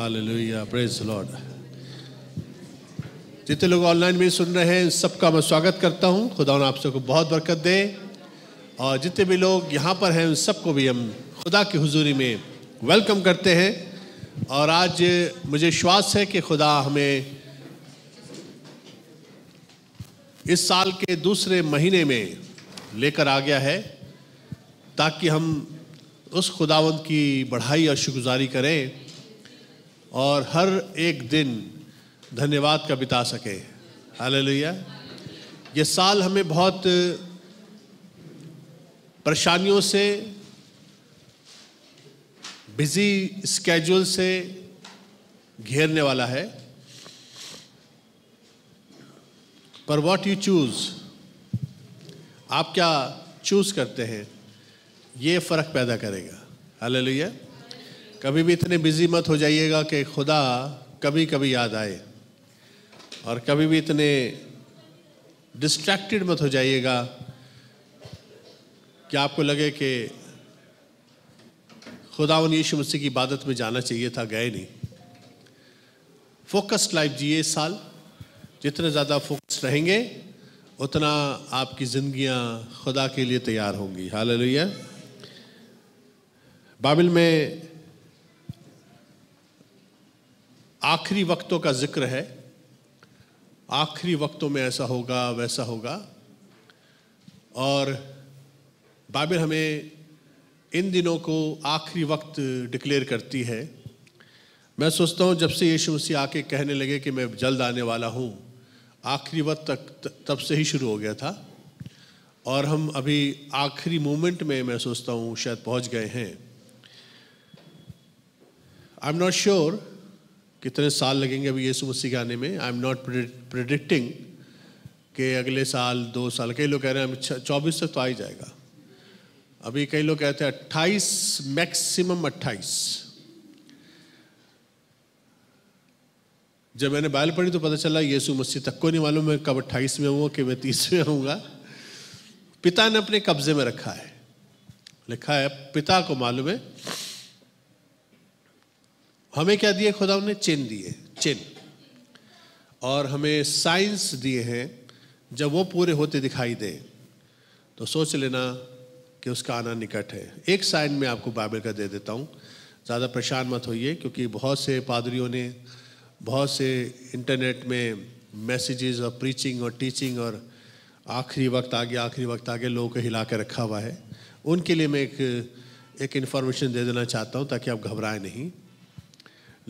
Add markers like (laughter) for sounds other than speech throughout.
Hallelujah praise Lord जितने लोग online भी सुन रहे हैं सबका मैं स्वागत करता हूं खुदा आप सबको बहुत बरकत दे और जितने भी लोग यहाँ पर हैं उन सबको भी हम खुदा की हुजूरी में वेलकम करते हैं और आज मुझे विश्वास है कि खुदा हमें इस साल के दूसरे महीने में लेकर आ गया है ताकि हम उस खुदावंत की बढ़ाई और शुक्रगुजारी करें और हर एक दिन धन्यवाद का बिता सके लोहिया ये साल हमें बहुत परेशानियों से बिजी स्केड्यूल से घेरने वाला है पर व्हाट यू चूज आप क्या चूज करते हैं ये फर्क पैदा करेगा लोहिया कभी भी इतने बिजी मत हो जाइएगा कि खुदा कभी कभी याद आए और कभी भी इतने डिस्ट्रैक्टेड मत हो जाइएगा कि आपको लगे कि खुदा उन यीशु मसीह की इबादत में जाना चाहिए था गए नहीं फोकस्ड लाइफ जिए इस साल जितने ज़्यादा फोकस रहेंगे उतना आपकी ज़िंदियाँ खुदा के लिए तैयार होंगी हाल बाबिल में आखिरी वक्तों का जिक्र है आखिरी वक्तों में ऐसा होगा वैसा होगा और बाइबल हमें इन दिनों को आखिरी वक्त डिक्लेयर करती है मैं सोचता हूँ जब से यीशु मसीह आके कहने लगे कि मैं जल्द आने वाला हूँ आखिरी वक्त तक तब से ही शुरू हो गया था और हम अभी आखिरी मोमेंट में मैं सोचता हूँ शायद पहुँच गए हैं आई एम नॉट श्योर कितने साल लगेंगे अभी यीशु मसीह के आने में आई एम नॉट प्रिडिक्टिंग कि अगले साल दो साल कई लोग कह रहे हैं चौबीस तक तो आ ही जाएगा अभी कई लोग कहते हैं अट्ठाईस मैक्सिमम अट्ठाईस जब मैंने बाइल पढ़ी तो पता चला यीशु मसीह तक को नहीं मालूम मैं कब अट्ठाईस में हूँ कि मैं तीस में आऊँगा पिता ने अपने कब्जे में रखा है लिखा है पिता को मालूम है हमें क्या दिए खुदा ने चिन्ह दिए चिन्ह और हमें साइंस दिए हैं जब वो पूरे होते दिखाई दे तो सोच लेना कि उसका आना निकट है एक साइन में आपको बाइबल का दे देता हूँ ज़्यादा परेशान मत होइए क्योंकि बहुत से पादरियों ने बहुत से इंटरनेट में मैसेजेस और प्रीचिंग और टीचिंग और आखिरी वक्त आगे आखिरी वक्त आगे लोगों को हिला के रखा हुआ है उनके लिए मैं एक एक इन्फॉर्मेशन दे देना चाहता हूँ ताकि आप घबराएं नहीं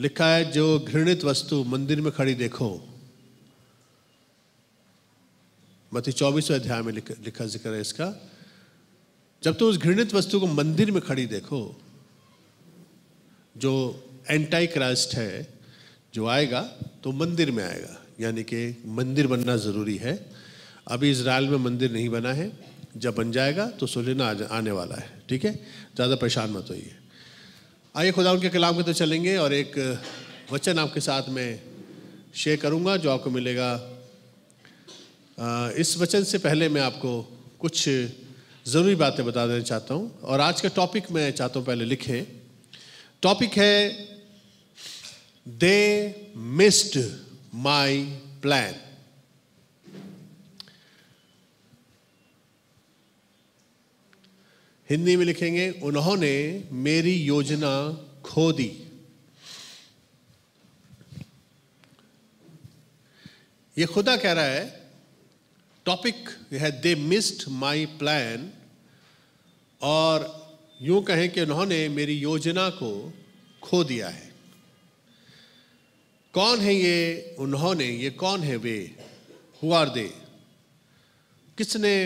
लिखा है जो घृणित वस्तु मंदिर में खड़ी देखो मती चौबीसवें अध्याय में लिखा, लिखा जिक्र है इसका जब तुम तो उस घृणित वस्तु को मंदिर में खड़ी देखो जो एंटाई क्राइस्ट है जो आएगा तो मंदिर में आएगा यानी कि मंदिर बनना ज़रूरी है अभी इसराइल में मंदिर नहीं बना है जब बन जाएगा तो सुलेना आने वाला है ठीक है ज़्यादा परेशान मत होइए आइए खुदा उनके कलाम के तो चलेंगे और एक वचन आपके साथ में शेयर करूंगा जो आपको मिलेगा इस वचन से पहले मैं आपको कुछ ज़रूरी बातें बता देना चाहता हूं और आज का टॉपिक मैं चाहता हूं पहले लिखे टॉपिक है they missed my plan Hindi में लिखेंगे उन्होंने मेरी योजना खो दी ये खुदा कह रहा है टॉपिक है दे मिस्ड माई प्लान और यूं कहें कि उन्होंने मेरी योजना को खो दिया है कौन है ये उन्होंने ये कौन है वे हु आर दे किसने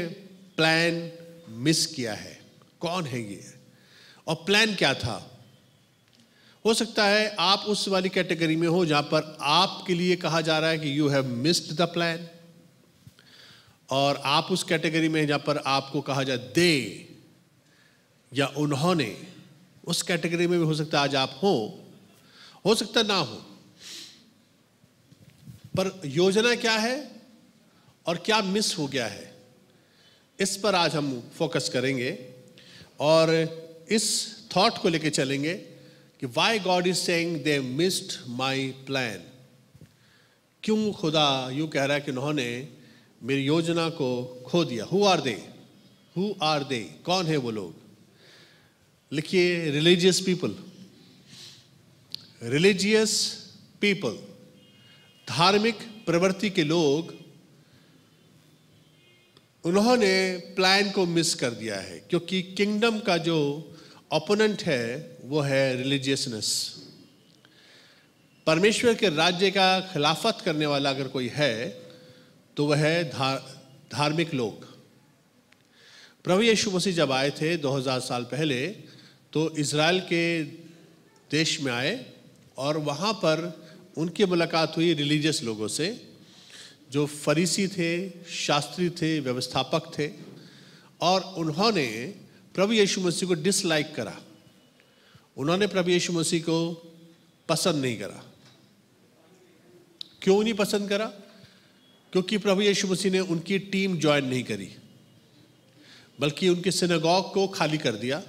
प्लान मिस किया है कौन है ये और प्लान क्या था हो सकता है आप उस वाली कैटेगरी में हो जहां पर आपके लिए कहा जा रहा है कि you have missed the plan और आप उस कैटेगरी में जहां पर आपको कहा जाए दे या उन्होंने उस कैटेगरी में भी हो सकता है आज आप हो हो सकता ना हो पर योजना क्या है और क्या मिस हो गया है इस पर आज हम फोकस करेंगे और इस थॉट को लेके चलेंगे कि why God is saying they missed my plan क्यों खुदा यूं कह रहा है कि उन्होंने मेरी योजना को खो दिया who are they who are they कौन है वो लोग लिखिए रिलीजियस पीपल रिलीजियस पीपल धार्मिक प्रवृत्ति के लोग उन्होंने प्लान को मिस कर दिया है क्योंकि किंगडम का जो ओपोनेंट है वो है रिलीजियसनेस परमेश्वर के राज्य का खिलाफत करने वाला अगर कोई है तो वह है धार, धार्मिक लोग प्रभु यीशु मसीह जब आए थे 2000 साल पहले तो इसराइल के देश में आए और वहाँ पर उनकी मुलाकात हुई रिलीजियस लोगों से जो फरीसी थे शास्त्री थे व्यवस्थापक थे और उन्होंने प्रभु यीशु मसीह को डिसलाइक करा उन्होंने प्रभु यीशु मसीह को पसंद नहीं करा क्यों नहीं पसंद करा क्योंकि प्रभु यीशु मसीह ने उनकी टीम ज्वाइन नहीं करी बल्कि उनके सिनेगॉग को खाली कर दिया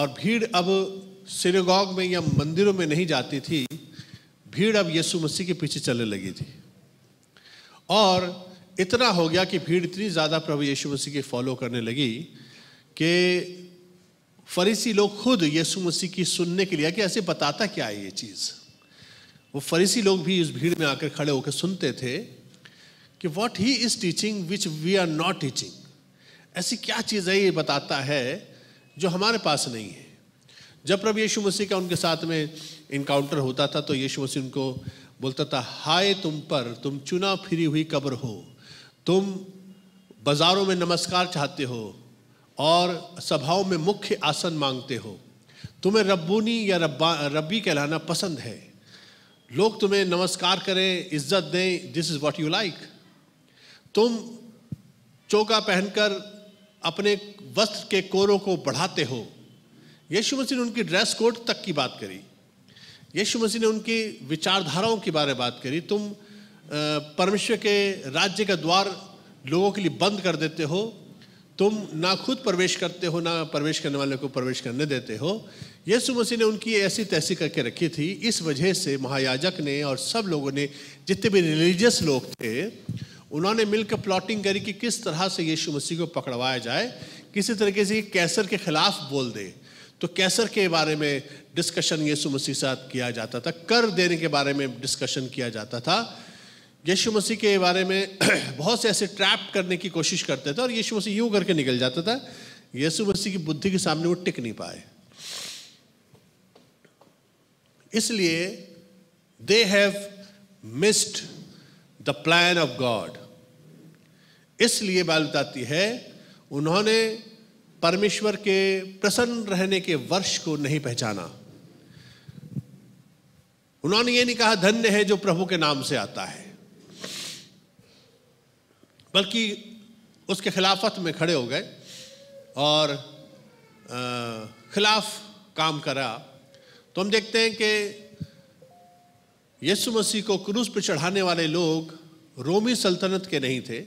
और भीड़ अब सिनेगॉग में या मंदिरों में नहीं जाती थी भीड़ अब यीशु मसीह के पीछे चलने लगी थी और इतना हो गया कि भीड़ इतनी ज़्यादा प्रभु यीशु मसीह के फॉलो करने लगी कि फरीसी लोग खुद यीशु मसीह की सुनने के लिए कि ऐसे बताता क्या है ये चीज़ वो फरीसी लोग भी इस भीड़ में आकर खड़े होकर सुनते थे कि what he is teaching which we are not teaching ऐसी क्या चीज़ है ये बताता है जो हमारे पास नहीं है जब प्रभु यीशु मसीह का उनके साथ में इनकाउंटर होता था तो यीशु मसीह उनको बोलता था हाय तुम पर तुम चुना फिरी हुई कब्र हो तुम बाज़ारों में नमस्कार चाहते हो और सभाओं में मुख्य आसन मांगते हो तुम्हें रब्बूनी या रब्बा रब्बी कहलाना पसंद है लोग तुम्हें नमस्कार करें इज्जत दें this is what you like तुम चौका पहनकर अपने वस्त्र के कोरों को बढ़ाते हो यीशु मसीह ने उनकी ड्रेस कोड तक की बात करी यीशु मसीह ने उनकी विचारधाराओं के बारे में बात करी तुम परमेश्वर के राज्य का द्वार लोगों के लिए बंद कर देते हो तुम ना खुद प्रवेश करते हो ना प्रवेश करने वाले को प्रवेश करने देते हो यीशु मसीह ने उनकी ऐसी तैसी करके रखी थी इस वजह से महायाजक ने और सब लोगों ने जितने भी रिलीजियस लोग थे उन्होंने मिलकर प्लॉटिंग करी कि किस तरह से यीशु मसीह को पकड़वाया जाए किसी तरीके से कैसर के खिलाफ बोल दे तो कैसर के बारे में डिस्कशन यीशु मसीह के साथ किया जाता था कर देने के बारे में डिस्कशन किया जाता था यीशु मसीह के बारे में (clears throat) बहुत से ऐसे ट्रैप करने की कोशिश करते थे और यीशु मसीह यूं करके निकल जाता था यीशु मसीह की बुद्धि के सामने वो टिक नहीं पाए इसलिए they have missed the plan of God इसलिए बाल बताती है उन्होंने परमेश्वर के प्रसन्न रहने के वर्ष को नहीं पहचाना उन्होंने ये नहीं कहा धन्य है जो प्रभु के नाम से आता है बल्कि उसके खिलाफत में खड़े हो गए और खिलाफ काम करा तो हम देखते हैं कि यीशु मसीह को क्रूस पर चढ़ाने वाले लोग रोमी सल्तनत के नहीं थे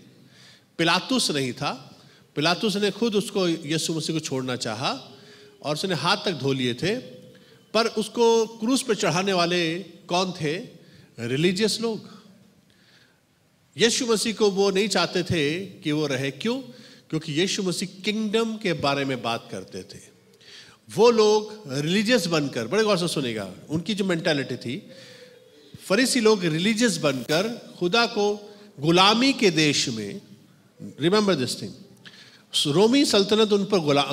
पिलातुस नहीं था पिलातुस ने खुद उसको यीशु मसीह को छोड़ना चाहा और उसने हाथ तक धो लिए थे पर उसको क्रूस पर चढ़ाने वाले कौन थे रिलीजियस लोग यीशु मसीह को वो नहीं चाहते थे कि वो रहे क्यों क्योंकि यीशु मसीह किंगडम के बारे में बात करते थे वो लोग रिलीजियस बनकर बड़े गौर से सुनेगा उनकी जो मेंटेलिटी थी फरीसी लोग रिलीजियस बनकर खुदा को गुलामी के देश में रिमेंबर दिस थिंग रोमी सल्तनत उन पर गुला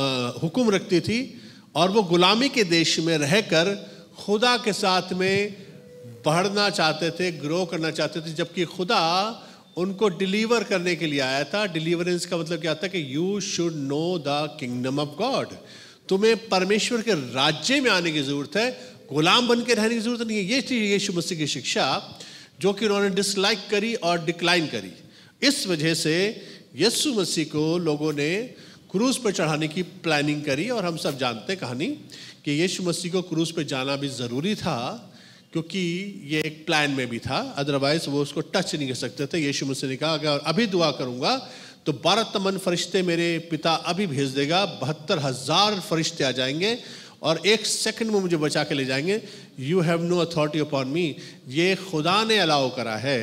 रखती थी और वो गुलामी के देश में रहकर खुदा के साथ में बढ़ना चाहते थे ग्रो करना चाहते थे जबकि खुदा उनको डिलीवर करने के लिए आया था डिलीवरेंस का मतलब क्या था कि you should know the kingdom of God तुम्हें परमेश्वर के राज्य में आने की ज़रूरत है गुलाम बन के रहने की ज़रूरत नहीं है ये थी यीशु मसीह की शिक्षा जो कि उन्होंने डिसलाइक करी और डिक्लाइन करी इस वजह से यस्सु मसीह को लोगों ने क्रूज पर चढ़ाने की प्लानिंग करी और हम सब जानते कहानी कि यीशु मसीह को क्रूज पर जाना भी ज़रूरी था क्योंकि ये एक प्लान में भी था अदरवाइज वो उसको टच नहीं कर सकते थे यीशु मसीह ने कहा अगर अभी दुआ करूँगा तो बारह तमन फरिश्ते मेरे पिता अभी भेज देगा बहत्तर हज़ार फरिश्ते आ जाएंगे और एक सेकंड में मुझे बचा के ले जाएंगे you have no authority upon me ये खुदा ने अलाउ करा है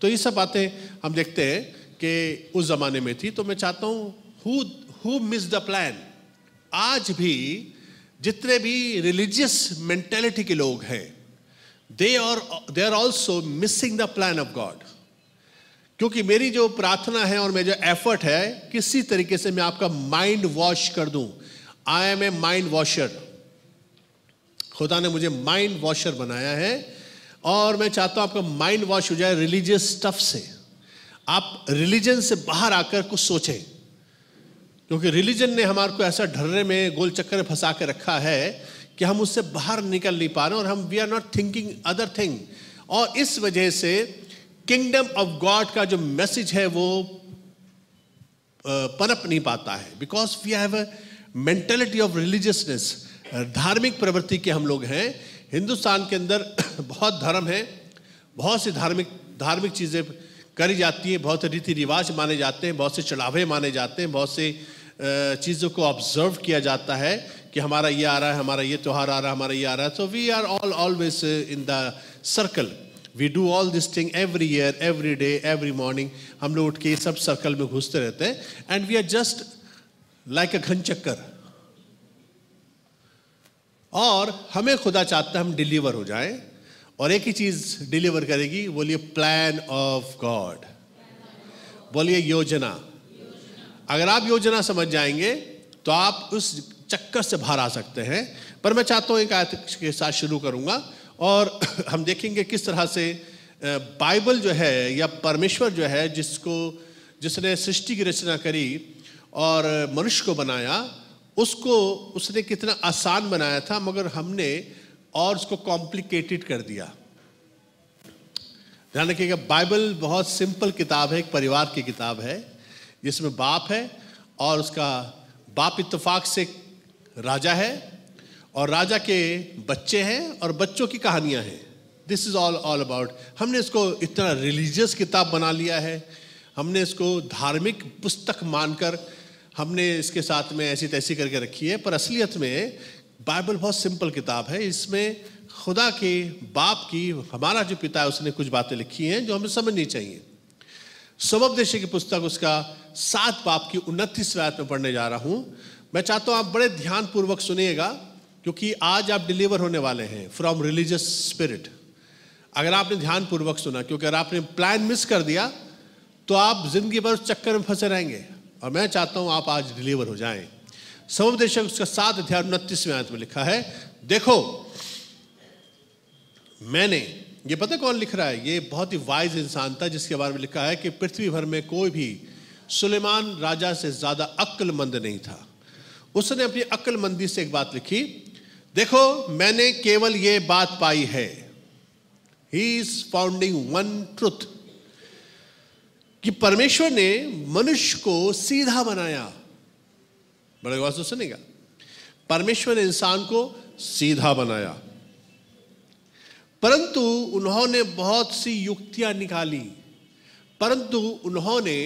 तो ये सब बातें हम देखते हैं कि उस ज़माने में थी तो मैं चाहता हूँ हु मिस द प्लान आज भी जितने भी रिलीजियस मेंटेलिटी के लोग हैं दे और they are also missing the plan of God क्योंकि मेरी जो प्रार्थना है और मेरा जो एफर्ट है किसी तरीके से मैं आपका माइंड वॉश कर दूं I am a mind washer खुदा ने मुझे माइंड वॉशर बनाया है और मैं चाहता हूं आपका माइंड वॉश हो जाए रिलीजियस स्टफ से आप रिलीजन से बाहर आकर कुछ सोचें क्योंकि रिलीजन ने हमारे को ऐसा ढर्रे में गोल चक्कर में फंसा के रखा है कि हम उससे बाहर निकल नहीं पा रहे और हम we are not thinking other thing और इस वजह से किंगडम ऑफ गॉड का जो मैसेज है वो पनप नहीं पाता है because we have mentality of religiousness धार्मिक प्रवृत्ति के हम लोग हैं हिंदुस्तान के अंदर (coughs) बहुत धर्म है बहुत सी धार्मिक धार्मिक चीज़ें करी जाती है बहुत रीति रिवाज माने जाते हैं बहुत से चढ़ावे माने जाते हैं बहुत से चीज़ों को ऑब्जर्व किया जाता है कि हमारा ये आ रहा है हमारा ये त्यौहार आ रहा है हमारा ये आ रहा है so we are all always in the circle we do all this thing every year every day every morning हम लोग उठ के सब सर्कल में घुसते रहते हैं and we are just like a घन चक्कर और हमें खुदा चाहता है हम डिलीवर हो जाएं और एक ही चीज डिलीवर करेगी बोलिए प्लान ऑफ गॉड बोलिए योजना अगर आप योजना समझ जाएंगे तो आप उस चक्कर से बाहर आ सकते हैं पर मैं चाहता हूँ एक आयत के साथ शुरू करूँगा और (clears throat) हम देखेंगे किस तरह से बाइबल जो है या परमेश्वर जो है जिसको जिसने सृष्टि की रचना करी और मनुष्य को बनाया उसको उसने कितना आसान बनाया था मगर हमने और उसको कॉम्प्लिकेटेड कर दिया ध्यान रखिएगा बाइबल बहुत सिंपल किताब है एक परिवार की किताब है जिसमें बाप है और उसका बाप इतफाक से राजा है और राजा के बच्चे हैं और बच्चों की कहानियां हैं this is all all about हमने इसको इतना रिलीजियस किताब बना लिया है हमने इसको धार्मिक पुस्तक मानकर हमने इसके साथ में ऐसी तैसी करके रखी है पर असलियत में बाइबल बहुत सिंपल किताब है इसमें खुदा के बाप की हमारा जो पिता है उसने कुछ बातें लिखी हैं जो हमें समझनी चाहिए सबोपदेशी की पुस्तक उसका सात बाप की उनतीस रात में पढ़ने जा रहा हूँ मैं चाहता हूँ आप बड़े ध्यानपूर्वक सुनिएगा क्योंकि आज आप डिलीवर होने वाले हैं फ्रॉम रिलीजियस स्पिरिट अगर आपने ध्यानपूर्वक सुना क्योंकि अगर आपने प्लान मिस कर दिया तो आप जिंदगी भर उस चक्कर में फंसे रहेंगे और मैं चाहता हूँ आप आज डिलीवर हो जाएं समुपदेशक उसका सात अध्याय उनतीसवें आयत में लिखा है देखो मैंने ये पता कौन लिख रहा है ये बहुत ही वाइज इंसान था जिसके बारे में लिखा है कि पृथ्वी भर में कोई भी सुलेमान राजा से ज़्यादा अक्लमंद नहीं था उसने अपनी अक्लमंदी से एक बात लिखी देखो मैंने केवल ये बात पाई है he is founding one truth कि परमेश्वर ने मनुष्य को सीधा बनाया बड़े गौर से सुनेगा परमेश्वर ने इंसान को सीधा बनाया परंतु उन्होंने बहुत सी युक्तियां निकाली परंतु उन्होंने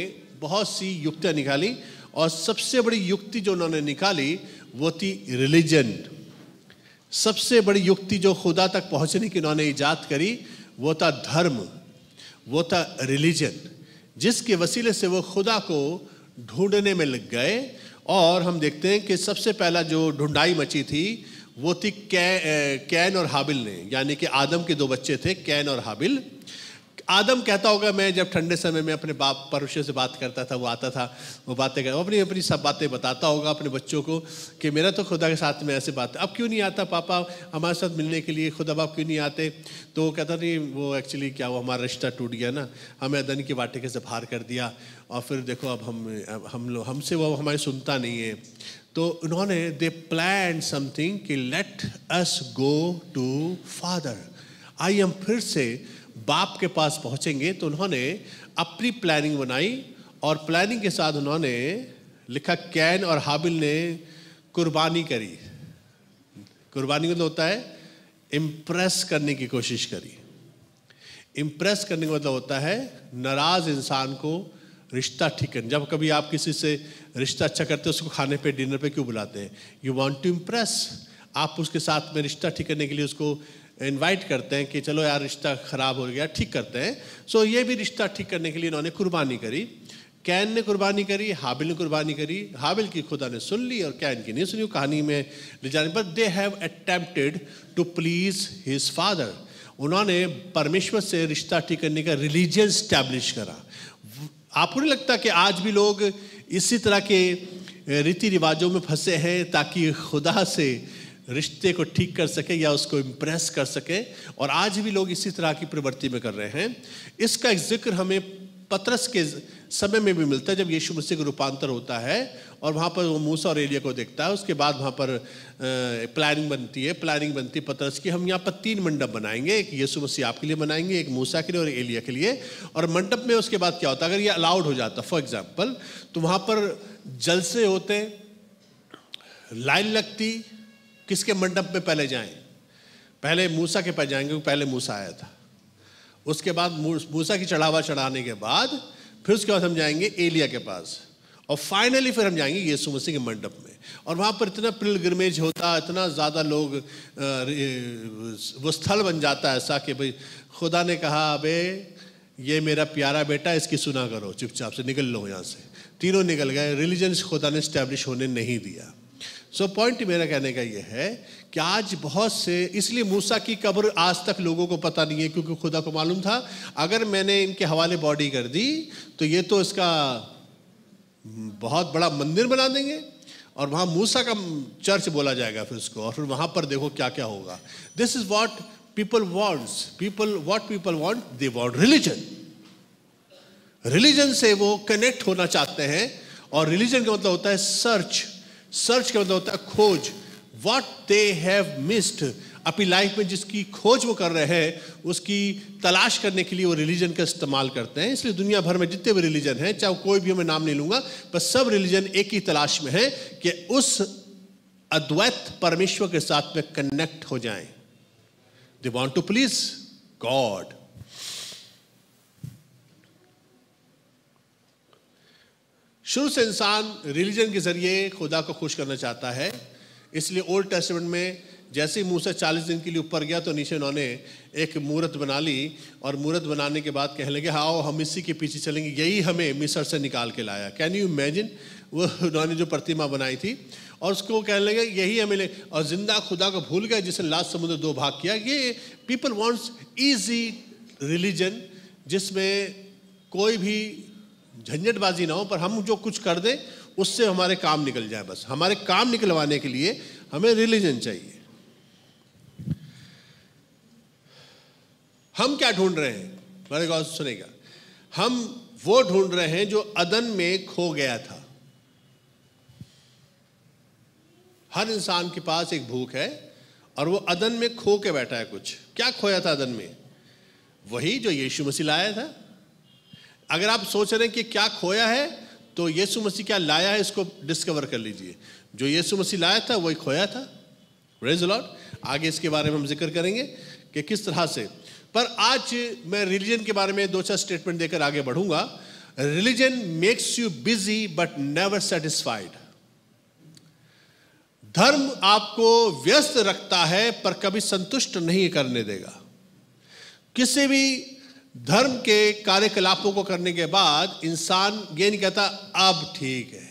बहुत सी युक्तियां निकाली और सबसे बड़ी युक्ति जो उन्होंने निकाली वो थी रिलीजन सबसे बड़ी युक्ति जो खुदा तक पहुंचने की उन्होंने ईजाद करी वो था धर्म वो था रिलीजन जिसके वसीले से वो खुदा को ढूंढने में लग गए और हम देखते हैं कि सबसे पहला जो ढूंढाई मची थी वो थी कै, कैन और हाबिल ने यानी कि आदम के दो बच्चे थे कैन और हाबिल आदम कहता होगा मैं जब ठंडे समय में अपने बाप पड़ोसियों से बात करता था वो आता था वो बातें कर अपनी अपनी सब बातें बताता होगा अपने बच्चों को कि मेरा तो खुदा के साथ में ऐसे बात अब क्यों नहीं आता पापा हमारे साथ मिलने के लिए खुदा बाप क्यों नहीं आते तो वो कहता नहीं वो एक्चुअली क्या वो हमारा रिश्ता टूट गया ना हमें अदन की वाटिके से बाहर कर दिया और फिर देखो अब हम हम लोग हमसे वो हमारे सुनता नहीं है तो उन्होंने दे प्लान समथिंग कि let us go to father I am फिर से बाप के पास पहुंचेंगे तो उन्होंने अपनी प्लानिंग बनाई और प्लानिंग के साथ उन्होंने लिखा कैन और हाबिल ने कुर्बानी करी कुर्बानी मतलब होता है इम्प्रेस करने की कोशिश करी इम्प्रेस करने का मतलब होता है नाराज इंसान को रिश्ता ठीक करना जब कभी आप किसी से रिश्ता अच्छा करते हो उसको खाने पे डिनर पे क्यों बुलाते हैं यू वांट टू इम्प्रेस आप उसके साथ में रिश्ता ठीक करने के लिए उसको इनवाइट करते हैं कि चलो यार रिश्ता ख़राब हो गया ठीक करते हैं सो so, ये भी रिश्ता ठीक करने के लिए इन्होंने कुर्बानी करी कैन ने कुर्बानी करी हाबिल ने कुर्बानी करी हाबिल की खुदा ने सुन ली और कैन की नहीं सुनी कहानी में ले जाने पर they have attempted to please his father उन्होंने परमेश्वर से रिश्ता ठीक करने का रिलीजन स्टैब्लिश करा आपको नहीं लगता कि आज भी लोग इसी तरह के रीति रिवाजों में फंसे हैं ताकि खुदा से रिश्ते को ठीक कर सके या उसको इम्प्रेस कर सके और आज भी लोग इसी तरह की प्रवृत्ति में कर रहे हैं इसका एक जिक्र हमें पतरस के समय में भी मिलता है जब यीशु मसीह का रूपांतर होता है और वहाँ पर वो मूसा और एलिया को देखता है उसके बाद वहाँ पर प्लानिंग बनती है प्लानिंग बनती है पतरस की हम यहाँ पर तीन मंडप बनाएंगे एक यीशु मसीह आपके लिए बनाएंगे एक मूसा के लिए और एलिया के लिए और मंडप में उसके बाद क्या होता है अगर ये अलाउड हो जाता फॉर एग्जाम्पल तो वहाँ पर जलसे होते लाइन लगती किसके मंडप में पहले जाएं पहले मूसा के पास जाएंगे पहले मूसा आया था उसके बाद मूसा की चढ़ावा चढ़ाने के बाद फिर उसके बाद हम जाएंगे एलिया के पास और फाइनली फिर हम जाएंगे यीशु मसीह के मंडप में और वहाँ पर इतना पिलग्रमेज होता इतना ज़्यादा लोग वो स्थल बन जाता है ऐसा कि भाई खुदा ने कहा अबे ये मेरा प्यारा बेटा इसकी सुना करो चुपचाप से निकल लो यहाँ से तीनों निकल गए रिलीजन खुदा ने स्टैब्लिश होने नहीं दिया सो so पॉइंट मेरा कहने का ये है कि आज बहुत से इसलिए मूसा की कब्र आज तक लोगों को पता नहीं है क्योंकि खुदा को मालूम था अगर मैंने इनके हवाले बॉडी कर दी तो ये तो इसका बहुत बड़ा मंदिर बना देंगे और वहाँ मूसा का चर्च बोला जाएगा फिर उसको और फिर वहाँ पर देखो क्या क्या होगा this is what people wants people what people want they want religion religion से वो कनेक्ट होना चाहते हैं और रिलीजन का मतलब होता है सर्च सर्च का होता है खोज वॉट दे हैव मिस्ड अपनी लाइफ में जिसकी खोज वो कर रहे हैं उसकी तलाश करने के लिए वो रिलीजन का इस्तेमाल करते हैं इसलिए दुनिया भर में जितने भी रिलीजन हैं चाहे कोई भी मैं नाम नहीं लूंगा पर सब रिलीजन एक ही तलाश में है कि उस अद्वैत परमेश्वर के साथ में कनेक्ट हो जाएं। They want to please God शुरू से इंसान रिलीजन के जरिए खुदा को खुश करना चाहता है इसलिए ओल्ड टेस्टमेंट में जैसे ही मूसा चालीस दिन के लिए ऊपर गया तो नीचे उन्होंने एक मूर्त बना ली और मूर्त बनाने के बाद कहने लगे आओ हम इसी के पीछे चलेंगे यही हमें मिसर से निकाल के लाया कैन यू इमेजिन वो उन्होंने जो प्रतिमा बनाई थी और उसको कहने लगे यही हमें ले और जिंदा खुदा को भूल गया जिसने लास्ट समुद्र दो भाग किया ये पीपल वॉन्ट्स ईजी रिलीजन जिसमें कोई भी झंझटबाजी ना हो पर हम जो कुछ कर दें उससे हमारे काम निकल जाए बस हमारे काम निकलवाने के लिए हमें रिलीजन चाहिए हम क्या ढूंढ रहे हैं मेरे गौर सुनेगा हम वो ढूंढ रहे हैं जो अदन में खो गया था हर इंसान के पास एक भूख है और वो अदन में खो के बैठा है कुछ क्या खोया था अदन में वही जो यीशु मसीह लाया था अगर आप सोच रहे हैं कि क्या खोया है तो यीशु मसीह क्या लाया है इसको डिस्कवर कर लीजिए जो यीशु मसीह लाया था वही खोया था रेज लॉर्ड आगे इसके बारे में हम जिक्र करेंगे कि किस तरह से पर आज मैं रिलीजन के बारे में दो चार स्टेटमेंट देकर आगे बढ़ूंगा religion makes you busy but never satisfied धर्म आपको व्यस्त रखता है पर कभी संतुष्ट नहीं करने देगा किसी भी धर्म के कार्यकलापों को करने के बाद इंसान ये नहीं कहता अब ठीक है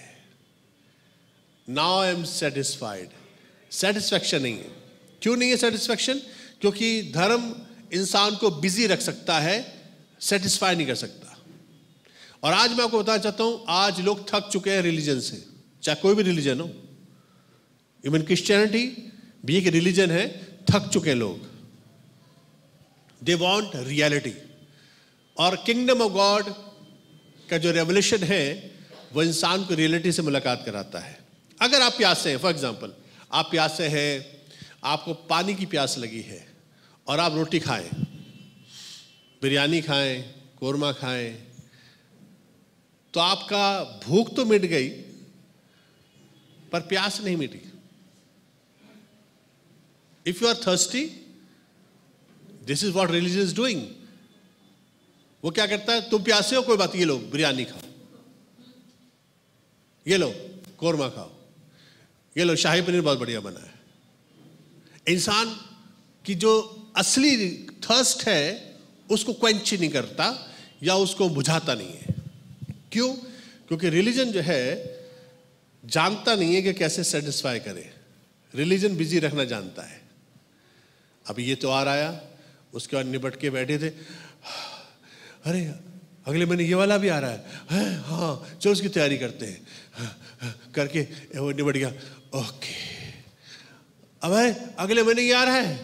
now I am satisfied satisfaction नहीं है क्यों नहीं है सेटिस्फेक्शन क्योंकि धर्म इंसान को बिजी रख सकता है सेटिस्फाई नहीं कर सकता और आज मैं आपको बताना चाहता हूं आज लोग थक चुके हैं रिलीजन से चाहे कोई भी रिलीजन हो इवन क्रिश्चियनिटी भी एक रिलीजन है थक चुके हैं लोग दे वॉन्ट रियलिटी और किंगडम ऑफ गॉड का जो रेवोल्यूशन है वो इंसान को रियलिटी से मुलाकात कराता है अगर आप प्यासे हैं फॉर एग्जाम्पल आप प्यासे हैं आपको पानी की प्यास लगी है और आप रोटी खाएं बिरयानी खाएं कोरमा खाएं तो आपका भूख तो मिट गई पर प्यास नहीं मिटी if you are thirsty this is what religion is doing वो क्या करता है तुम प्यासे हो कोई बात ये लो बिरयानी खाओ ये लो कोरमा खाओ ये लो शाही पनीर बहुत बढ़िया बना है इंसान की जो असली थर्स्ट है उसको क्वेंच नहीं करता या उसको बुझाता नहीं है क्यों क्योंकि रिलीजन जो है जानता नहीं है कि कैसे सेटिस्फाई करे रिलीजन बिजी रखना जानता है अभी ये तो आ रहा उसके बाद निपट के बैठे थे अरे अगले महीने ये वाला भी आ रहा है हाँ, हाँ चलो उसकी तैयारी करते हैं करके वो निबट गया ओके अब है अगले महीने ये आ रहा है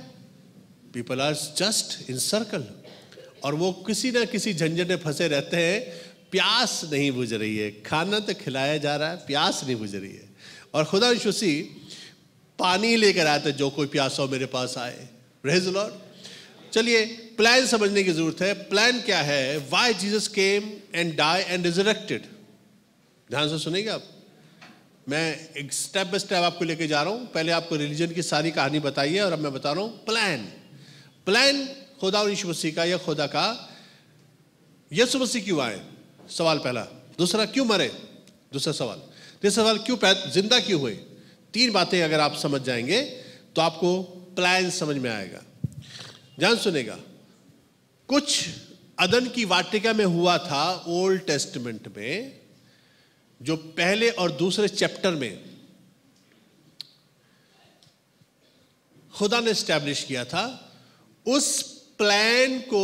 people are just in circle और वो किसी ना किसी झंझट में फंसे रहते हैं प्यास नहीं बुझ रही है खाना तो खिलाया जा रहा है प्यास नहीं बुझ रही है और खुदा विश्वसी पानी लेकर आते जो कोई प्यासा हो मेरे पास आए रेज लॉर्ड चलिए प्लान समझने की जरूरत है प्लान क्या है why Jesus came and die and resurrected ध्यान से सुनेंगे आप मैं एक स्टेप बाय स्टेप आपको लेके जा रहा हूं पहले आपको रिलीजन की सारी कहानी बताई है और अब मैं बता रहा हूं प्लान प्लान खुदा और मसीह का या खुदा का यशु मसीह क्यों आए सवाल पहला दूसरा क्यों मरे दूसरा सवाल तीसरा सवाल क्यों जिंदा क्यों हुए तीन बातें अगर आप समझ जाएंगे तो आपको प्लान समझ में आएगा ध्यान सुनेगा कुछ अदन की वाटिका में हुआ था ओल्ड टेस्टमेंट में जो पहले और दूसरे चैप्टर में खुदा ने स्टैब्लिश किया था उस प्लान को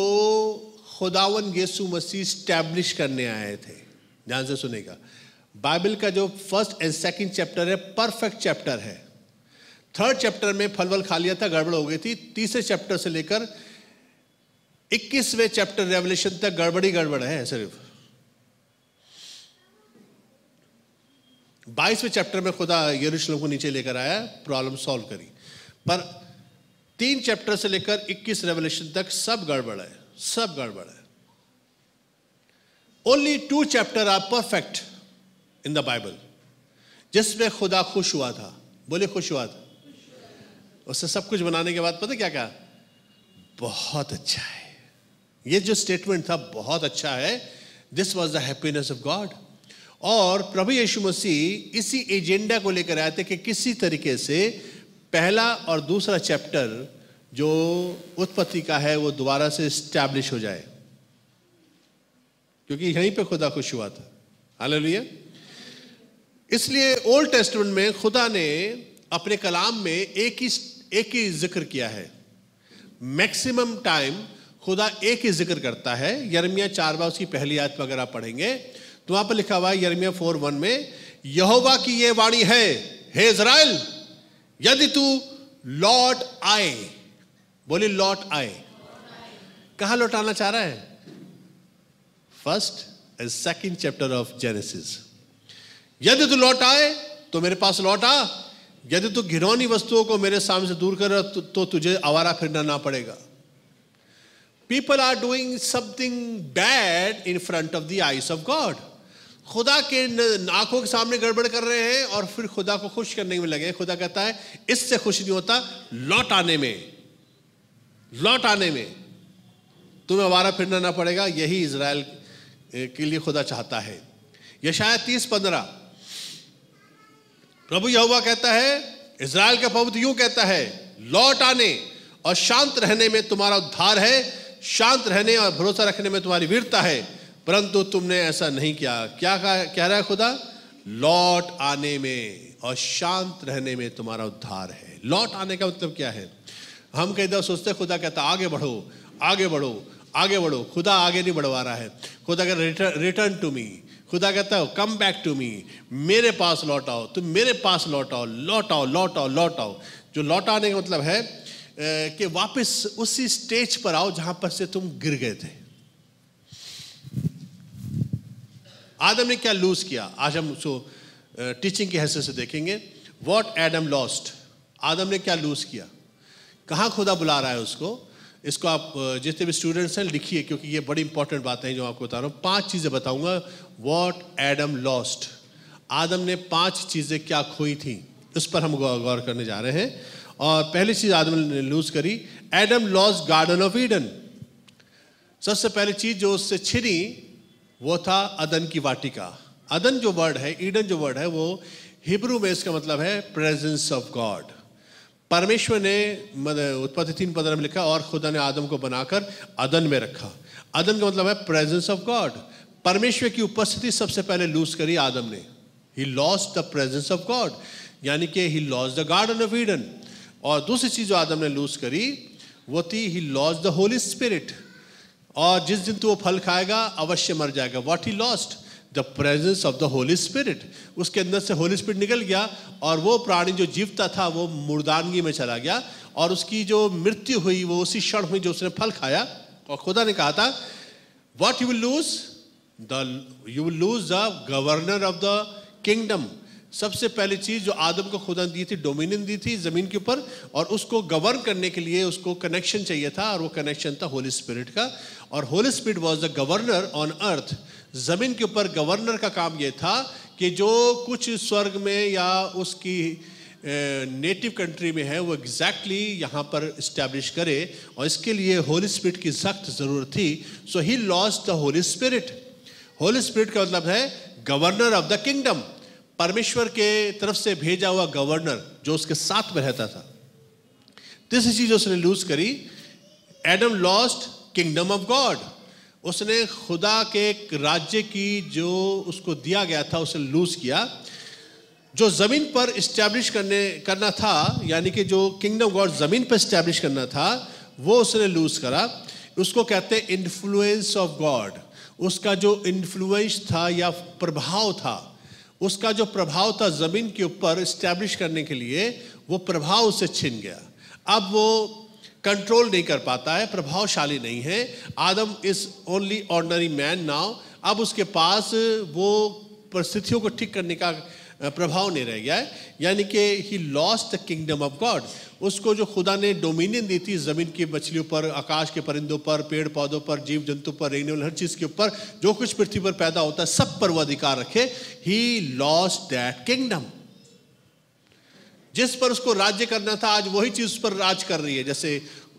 खुदावन यीशु मसीह स्टैब्लिश करने आए थे ध्यान से सुनेगा बाइबल का जो फर्स्ट एंड सेकंड चैप्टर है परफेक्ट चैप्टर है थर्ड चैप्टर में फल वल खा लिया था गड़बड़ हो गई थी तीसरे चैप्टर से लेकर इक्कीसवें चैप्टर रेवल्यूशन तक गड़बड़ी गड़बड़ है सिर्फ बाईसवें चैप्टर में खुदा यरूशलेम को नीचे लेकर आया प्रॉब्लम सॉल्व करी पर तीन चैप्टर से लेकर 21 रेवल्यूशन तक सब गड़बड़ है सब गड़बड़ है only two chapter are perfect in the Bible जिसमें खुदा खुश हुआ था बोले खुश हुआ था उससे सब कुछ बनाने के बाद पता क्या कहा बहुत अच्छा है ये जो स्टेटमेंट था बहुत अच्छा है this was the happiness of God और प्रभु यीशु मसीह इसी एजेंडा को लेकर आए थे कि किसी तरीके से पहला और दूसरा चैप्टर जो उत्पत्ति का है वो दोबारा से स्टैब्लिश हो जाए क्योंकि यहीं पे खुदा खुश हुआ था हालेलुया इसलिए ओल्ड टेस्टमेंट में खुदा ने अपने कलाम में एक ही एक ही जिक्र किया है मैक्सिमम टाइम खुदा एक ही जिक्र करता है यरमिया चार बार उसकी पहली आयत वगैरह आप पढ़ेंगे तो वहां पर लिखा हुआ है यरमिया फोर वन में यहोवा की यह वाणी है हे इसराइल यदि तू लौट आए बोले लौट आए कहा लौटाना चाह रहा है first and second chapter of Genesis यदि तू लौट आए तो मेरे पास लौट आ यदि तू घिनौनी वस्तुओं को मेरे सामने से दूर कर तो, तो तुझे आवारा फिरना ना पड़ेगा people are doing something bad in front of the eyes of God खुदा के आंखों के सामने गड़बड़ कर रहे हैं और फिर खुदा को खुश करने में लगे खुदा कहता है इससे खुश नहीं होता लौट आने में लौट आने में तुम्हें आवारा फिरना ना पड़ेगा यही इसराइल के लिए खुदा चाहता है यह शायद तीस पंद्रह प्रभु यहुआ कहता है इसराइल का पवित्र यूं कहता है लौट आने और शांत रहने में तुम्हारा उद्धार है शांत रहने और भरोसा रखने में तुम्हारी वीरता है परंतु तुमने ऐसा नहीं किया क्या कह रहा है खुदा लौट आने में और शांत रहने में तुम्हारा उद्धार है लौट आने का मतलब क्या है हम कई दफा सोचते खुदा कहता आगे बढ़ो आगे बढ़ो आगे बढ़ो खुदा आगे नहीं बढ़वा रहा है खुदा कह रिटर्न टू मी खुदा कहता है कम बैक टू मी मेरे पास लौट आओ तुम मेरे पास लौट आओ लौट आओ लौट आओ लौट आओ जो लौट आने का मतलब है कि वापस उसी स्टेज पर आओ जहां पर से तुम गिर गए थे आदम ने क्या लूज किया आज हम उसको टीचिंग की हैसियत से देखेंगे वॉट एडम लॉस्ट आदम ने क्या लूज किया कहाँ खुदा बुला रहा है उसको इसको आप जितने भी स्टूडेंट्स हैं लिखिए क्योंकि ये बड़ी इंपॉर्टेंट बातें हैं जो आपको बता रहा हूँ पांच चीज़ें बताऊंगा वॉट एडम लॉस्ट आदम ने पांच चीज़ें क्या खोई थी उस पर हम गौर करने जा रहे हैं और पहली चीज़ आदम ने लूज करी Adam lost garden of Eden सबसे पहली चीज़ जो उससे छिनी वो था अदन की वाटिका अदन जो वर्ड है ईडन जो वर्ड है वो हिब्रू में इसका मतलब है प्रेजेंस ऑफ गॉड परमेश्वर ने उत्पत्ति तीन पंद्रह में लिखा और खुदा ने आदम को बनाकर अदन में रखा अदन का मतलब है प्रेजेंस ऑफ गॉड परमेश्वर की उपस्थिति सबसे पहले लूज करी आदम ने he loss the presence of God यानी कि he loss the garden of Eden और दूसरी चीज़ जो आदम ने लूज करी वो थी he loss the Holi spirit और जिस दिन तो वो फल खाएगा अवश्य मर जाएगा what he lost the presence of the Holi spirit उसके अंदर से होली स्पिरिट निकल गया और वो प्राणी जो जीवता था वो मुर्दानगी में चला गया और उसकी जो मृत्यु हुई वो उसी क्षण हुई जो उसने फल खाया और खुदा ने कहा था what you will lose the you will lose the governor of the kingdom सबसे पहली चीज जो आदम को खुदा दी थी डोमिनियन दी थी जमीन के ऊपर और उसको गवर्न करने के लिए उसको कनेक्शन चाहिए था और वो कनेक्शन था होली स्पिरिट का और Holi spirit was the governor on earth जमीन के ऊपर गवर्नर का काम ये था कि जो कुछ स्वर्ग में या उसकी नेटिव कंट्री में है वो एग्जैक्टली exactly यहाँ पर इस्टेब्लिश करे और इसके लिए होली स्पिरिट की सख्त ज़रूरत थी so he loss the Holi spirit holy spirit का मतलब है गवर्नर ऑफ द किंगडम परमेश्वर के तरफ से भेजा हुआ गवर्नर जो उसके साथ में रहता था तीसरी तो चीज उसने लूज करी Adam lost kingdom of God उसने खुदा के राज्य की जो उसको दिया गया था उसे लूज किया जो ज़मीन पर इस्टेब्लिश करने करना था यानी कि जो किंगडम गॉड ज़मीन पर इस्टेब्लिश करना था वो उसने लूज करा उसको कहते हैं इन्फ्लुएंस ऑफ गॉड उसका जो इन्फ्लुएंस था या प्रभाव था उसका जो प्रभाव था ज़मीन के ऊपर इस्टेब्लिश करने के लिए वो प्रभाव उससे छिन गया अब वो कंट्रोल नहीं कर पाता है प्रभावशाली नहीं है आदम is only ordinary man now अब उसके पास वो परिस्थितियों को ठीक करने का प्रभाव नहीं रह गया है यानी कि he lost the kingdom of God उसको जो खुदा ने डोमिनियन दी थी ज़मीन की मछलियों पर आकाश के परिंदों पर पेड़ पौधों पर जीव जंतु पर रहने वाले हर चीज़ के ऊपर जो कुछ पृथ्वी पर पैदा होता है सब पर वो अधिकार रखे ही लॉस्ट दैट किंगडम जिस पर उसको राज्य करना था आज वही चीज़ उस पर राज कर रही है जैसे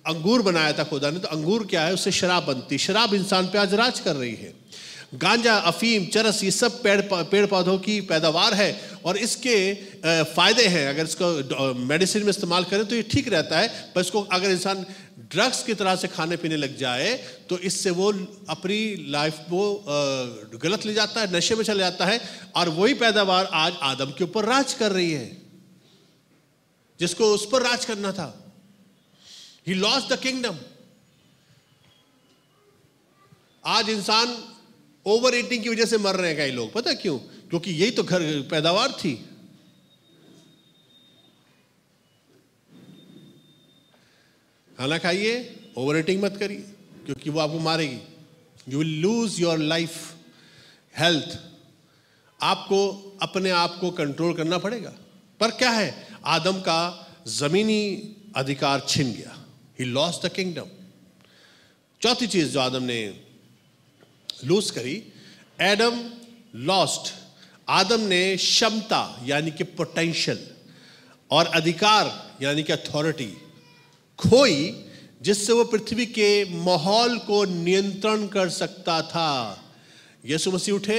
अंगूर बनाया था खुदा ने तो अंगूर क्या है उससे शराब बनती शराब इंसान पे आज राज कर रही है गांजा अफीम चरस ये सब पेड़ पेड़ पौधों की पैदावार है और इसके फ़ायदे हैं अगर इसको मेडिसिन में इस्तेमाल करें तो ये ठीक रहता है पर इसको अगर इंसान ड्रग्स की तरह से खाने पीने लग जाए तो इससे वो अपनी लाइफ वो गलत ले जाता है नशे में चले जाता है और वही पैदावार आज आदम के ऊपर राज कर रही है जिसको उस पर राज करना था ही लॉस द किंगडम आज इंसान ओवर ईटिंग की वजह से मर रहे हैं कई लोग पता क्यों क्योंकि यही तो घर पैदावार थी खाना खाइए ओवर ईटिंग मत करिए क्योंकि वो आपको मारेगी you will lose your life health आपको अपने आप को कंट्रोल करना पड़ेगा पर क्या है आदम का जमीनी अधिकार छिन गया ही लॉस द किंगडम चौथी चीज जो आदम ने लूज करी एडम लॉस्ट आदम ने क्षमता यानी कि पोटेंशियल और अधिकार यानी कि अथॉरिटी खोई जिससे वो पृथ्वी के माहौल को नियंत्रण कर सकता था यीशु मसीह उठे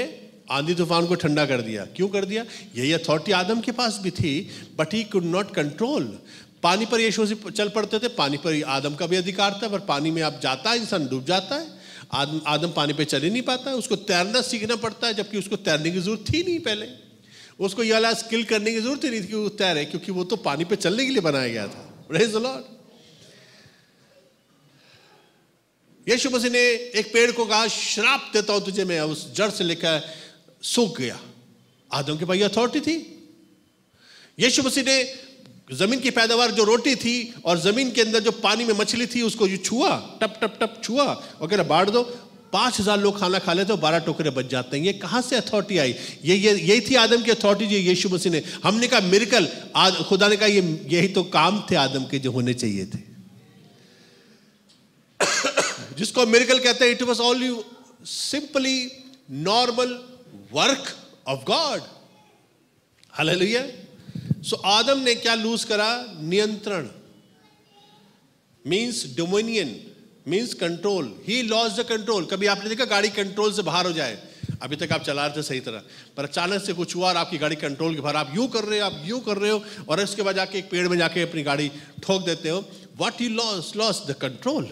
आंधी तूफान को ठंडा कर दिया क्यों कर दिया यही अथॉरिटी आदम के पास भी थी but he could not control पानी पर यीशु मसीह चल पड़ते थे पानी पर आदम का भी अधिकार था पर पानी में आप जाता है इंसान डूब जाता है आदम आदम पानी पे चल ही नहीं पाता उसको तैरना सीखना पड़ता है जबकि उसको तैरने की जरूरत थी नहीं पहले उसको ये वाला स्किल करने की जरूरत ही नहीं थी कि वो तैरे क्योंकि वो तो पानी पे चलने के लिए बनाया गया था यशु लॉर्ड मसीह ने एक पेड़ को कहा श्राप देता हूं तुझे मैं उस जड़ से लेकर सूख गया आदम के पास अथॉरिटी थी यशु मसीह ने जमीन की पैदावार जो रोटी थी और जमीन के अंदर जो पानी में मछली थी उसको ये छुआ टप टप टप छुआ और कह रहा दो पांच हजार लोग खाना खा लेते हो बारह टोकरे बच जाते हैं ये कहां से अथॉरिटी आई ये ये यही थी आदम की अथॉरिटी जो यीशु मसीह ने हमने कहा मिरकल खुदा ने कहा ये यही तो काम थे आदम के जो होने चाहिए थे (coughs) जिसको मिरकल कहते हैं it was all you simply normal work of God hallelujah so so, आदम ने क्या लूज करा नियंत्रण means dominion means control he loss the control कभी आपने देखा गाड़ी कंट्रोल से बाहर हो जाए अभी तक आप चला रहे थे सही तरह पर अचानक से कुछ हुआ और आपकी गाड़ी कंट्रोल के बाहर आप यू कर रहे हो आप यू कर रहे हो और उसके बाद जाके एक पेड़ में जाके अपनी गाड़ी ठोक देते हो what you loss loss the control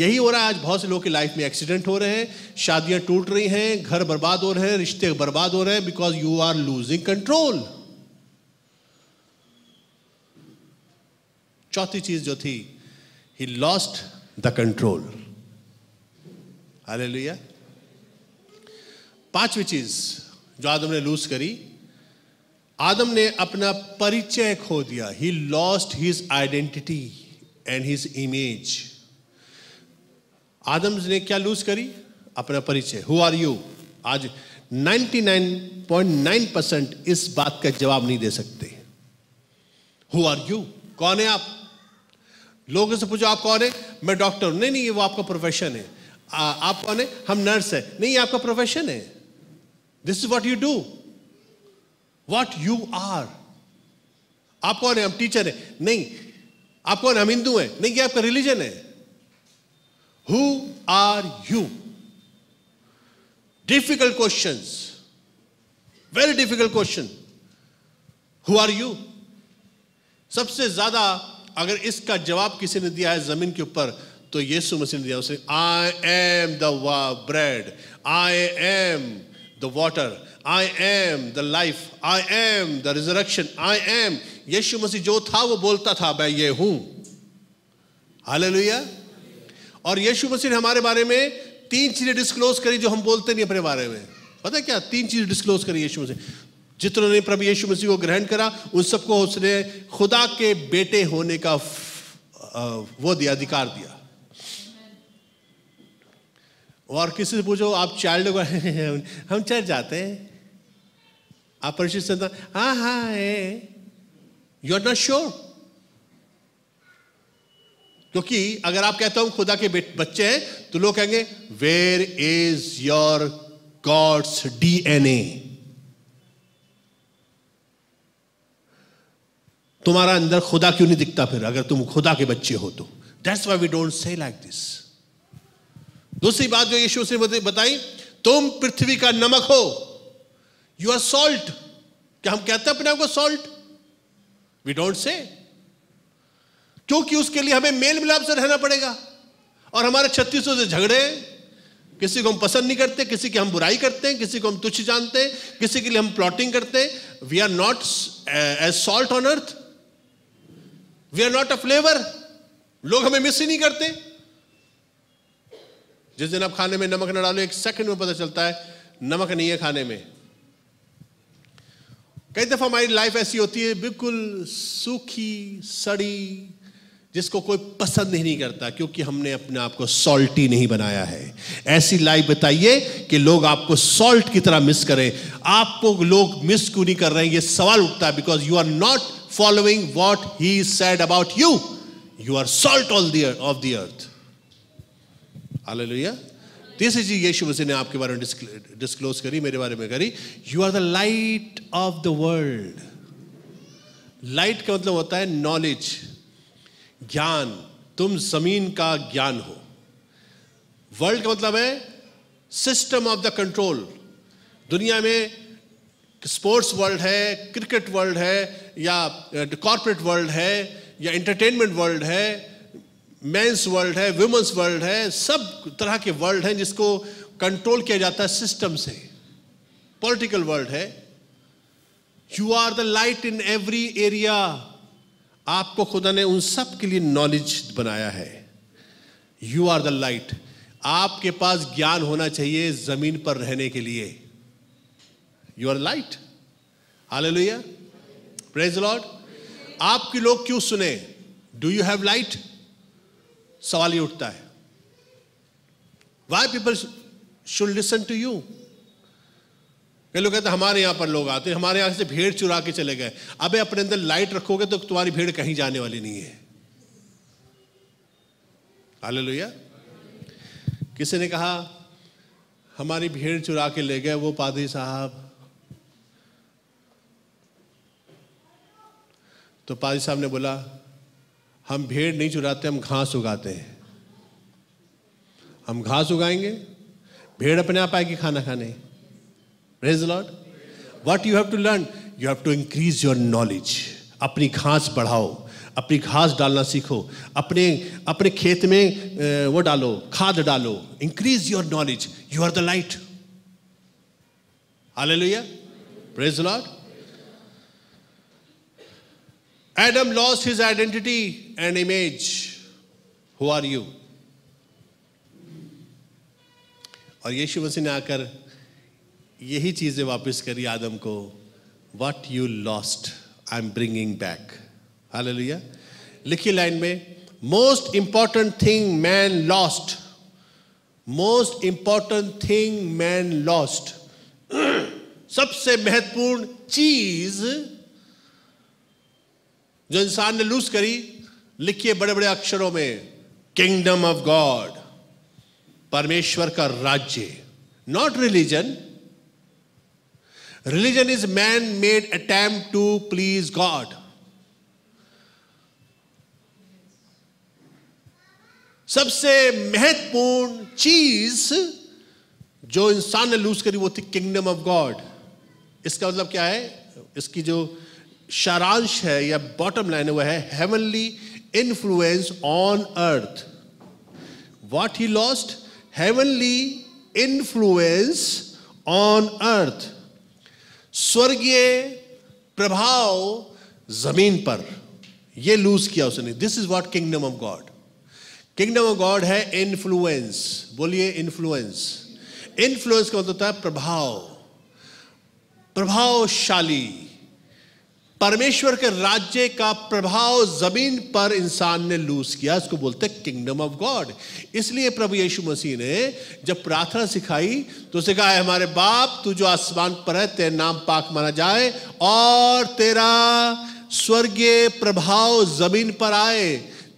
यही हो रहा है आज बहुत से लोगों की लाइफ में एक्सीडेंट हो रहे हैं शादियां टूट रही हैं घर बर्बाद हो रहे हैं रिश्ते बर्बाद हो रहे हैं because you are losing control चौथी चीज जो थी ही लॉस्ट द कंट्रोल हाले पांचवी चीज जो आदम ने लूज करी आदम ने अपना परिचय खो दिया he lost his identity and his image आदम ने क्या लूज करी अपना परिचय हु आर यू आज 99.9 परसेंट इस बात का जवाब नहीं दे सकते हु आर यू कौन है आप लोगों से पूछो आप कौन है मैं डॉक्टर हूं नहीं नहीं ये वो आपका प्रोफेशन है आ, आप कौन है हम नर्स है नहीं आपका प्रोफेशन है this is what you do what you are आप कौन है हम टीचर है नहीं आप कौन हम हिंदू हैं नहीं ये आपका रिलीजन है who are you difficult question very difficult question who are you सबसे ज्यादा अगर इसका जवाब किसी ने दिया है जमीन के ऊपर तो यीशु मसीह ने दिया उसने I am the bread I am the water I am the life I am the resurrection I am यीशु मसीह जो था वो बोलता था मैं ये हूं हालेलुया और यीशु मसीह ने हमारे बारे में तीन चीजें डिस्क्लोज करी जो हम बोलते नहीं अपने बारे में पता है क्या तीन चीज डिस्क्लोज करी यीशु मसीह जितनों ने प्रभु यीशु मसीह को ग्रहण करा उन सबको उसने खुदा के बेटे होने का वो दिया अधिकार दिया और किसी से पूछो आप चाइल्ड हम चल जाते हैं आप परिचित संतान हाँ हाँ यू आर नॉट श्योर क्योंकि अगर आप कहते हो खुदा के बच्चे हैं तो लोग कहेंगे where is your God's DNA तुम्हारा अंदर खुदा क्यों नहीं दिखता फिर अगर तुम खुदा के बच्चे हो तो that's why we don't say like this दूसरी बात जो यीशु से बताई तुम पृथ्वी का नमक हो यू आर सॉल्ट क्या हम कहते हैं अपने आप को सॉल्ट वी डोंट से क्योंकि उसके लिए हमें मेल मिलाप से रहना पड़ेगा और हमारे छत्तीसों से झगड़े किसी को हम पसंद नहीं करते किसी की हम बुराई करते हैं किसी को हम तुच्छ जानते हैं किसी के लिए हम प्लॉटिंग करते हैं we are not as salt on earth we are not a flavour लोग हमें मिस ही नहीं करते जिस दिन आप खाने में नमक न डालो एक सेकंड में पता चलता है नमक नहीं है खाने में कई दफा हमारी लाइफ ऐसी होती है बिल्कुल सूखी सड़ी जिसको कोई पसंद ही नहीं करता क्योंकि हमने अपने आप को सॉल्टी नहीं बनाया है ऐसी लाइफ बताइए कि लोग आपको सॉल्ट की तरह मिस करें आपको लोग मिस क्यों नहीं कर रहे हैं ये सवाल उठता है because you are not following what he said about you. You are salt all the of the earth. Hallelujah. This is यीशु ने आपके बारे में डिस्क्लोज करी मेरे बारे में करी you are the light of the world light का मतलब होता है नॉलेज ज्ञान तुम जमीन का ज्ञान हो वर्ल्ड का मतलब है सिस्टम ऑफ द कंट्रोल दुनिया में स्पोर्ट्स वर्ल्ड है क्रिकेट वर्ल्ड है या कॉरपोरेट वर्ल्ड है या इंटरटेनमेंट वर्ल्ड है मेंस वर्ल्ड है वुमेंस वर्ल्ड है सब तरह के वर्ल्ड हैं जिसको कंट्रोल किया जाता है सिस्टम से पॉलिटिकल वर्ल्ड है you are the light in every area आपको खुदा ने उन सब के लिए नॉलेज बनाया है यू आर द लाइट आपके पास ज्ञान होना चाहिए जमीन पर रहने के लिए यू आर लाइट लोहिया प्रेज लॉर्ड आपकी लोग क्यों सुने डू यू हैव लाइट सवाल ये उठता है why people should listen to you कई लोग कहते हमारे यहां पर लोग आते हमारे यहां से भीड़ चुरा के चले गए अबे अपने अंदर लाइट रखोगे तो तुम्हारी भीड़ कहीं जाने वाली नहीं है हाल लोहिया किसी ने कहा हमारी भीड़ चुरा के ले गए वो पादरी साहब तो पाजी साहब ने बोला हम भेड़ नहीं चुराते हम घास उगाते हैं हम घास उगाएंगे भेड़ अपने आप आएगी खाना खाने praise Lord what you have to learn you have to increase your knowledge अपनी घास बढ़ाओ अपनी घास डालना सीखो अपने अपने खेत में वो डालो खाद डालो increase your knowledge you are the light हाल hallelujah praise Lord Adam lost his identity and image. Who are you? और यीशु मसीह ने आकर यही चीज़ें वापस करी आदम को what you lost I am bringing back hallelujah लिखी लाइन में most important thing man lost most important thing man lost सबसे महत्वपूर्ण चीज़ जो इंसान ने लूज करी लिखिए बड़े बड़े अक्षरों में किंगडम ऑफ गॉड परमेश्वर का राज्य not religion religion is man made attempt to please God सबसे महत्वपूर्ण चीज जो इंसान ने लूज करी वो थी किंगडम ऑफ गॉड इसका मतलब क्या है इसकी जो सारांश है या बॉटम लाइन वह है heavenly influence on earth what he lost heavenly influence on earth स्वर्गीय प्रभाव जमीन पर यह लूज किया उसने this is what kingdom of God kingdom of God है इन्फ्लुएंस बोलिए इन्फ्लुएंस इन्फ्लुएंस का मतलब होता है प्रभाव प्रभावशाली परमेश्वर के राज्य का प्रभाव जमीन पर इंसान ने लूज किया इसको बोलते किंगडम ऑफ गॉड इसलिए प्रभु यीशु मसीह ने जब प्रार्थना सिखाई तो उसे कहा हमारे बाप तू जो आसमान पर है तेरा नाम पाक माना जाए और तेरा स्वर्गीय प्रभाव जमीन पर आए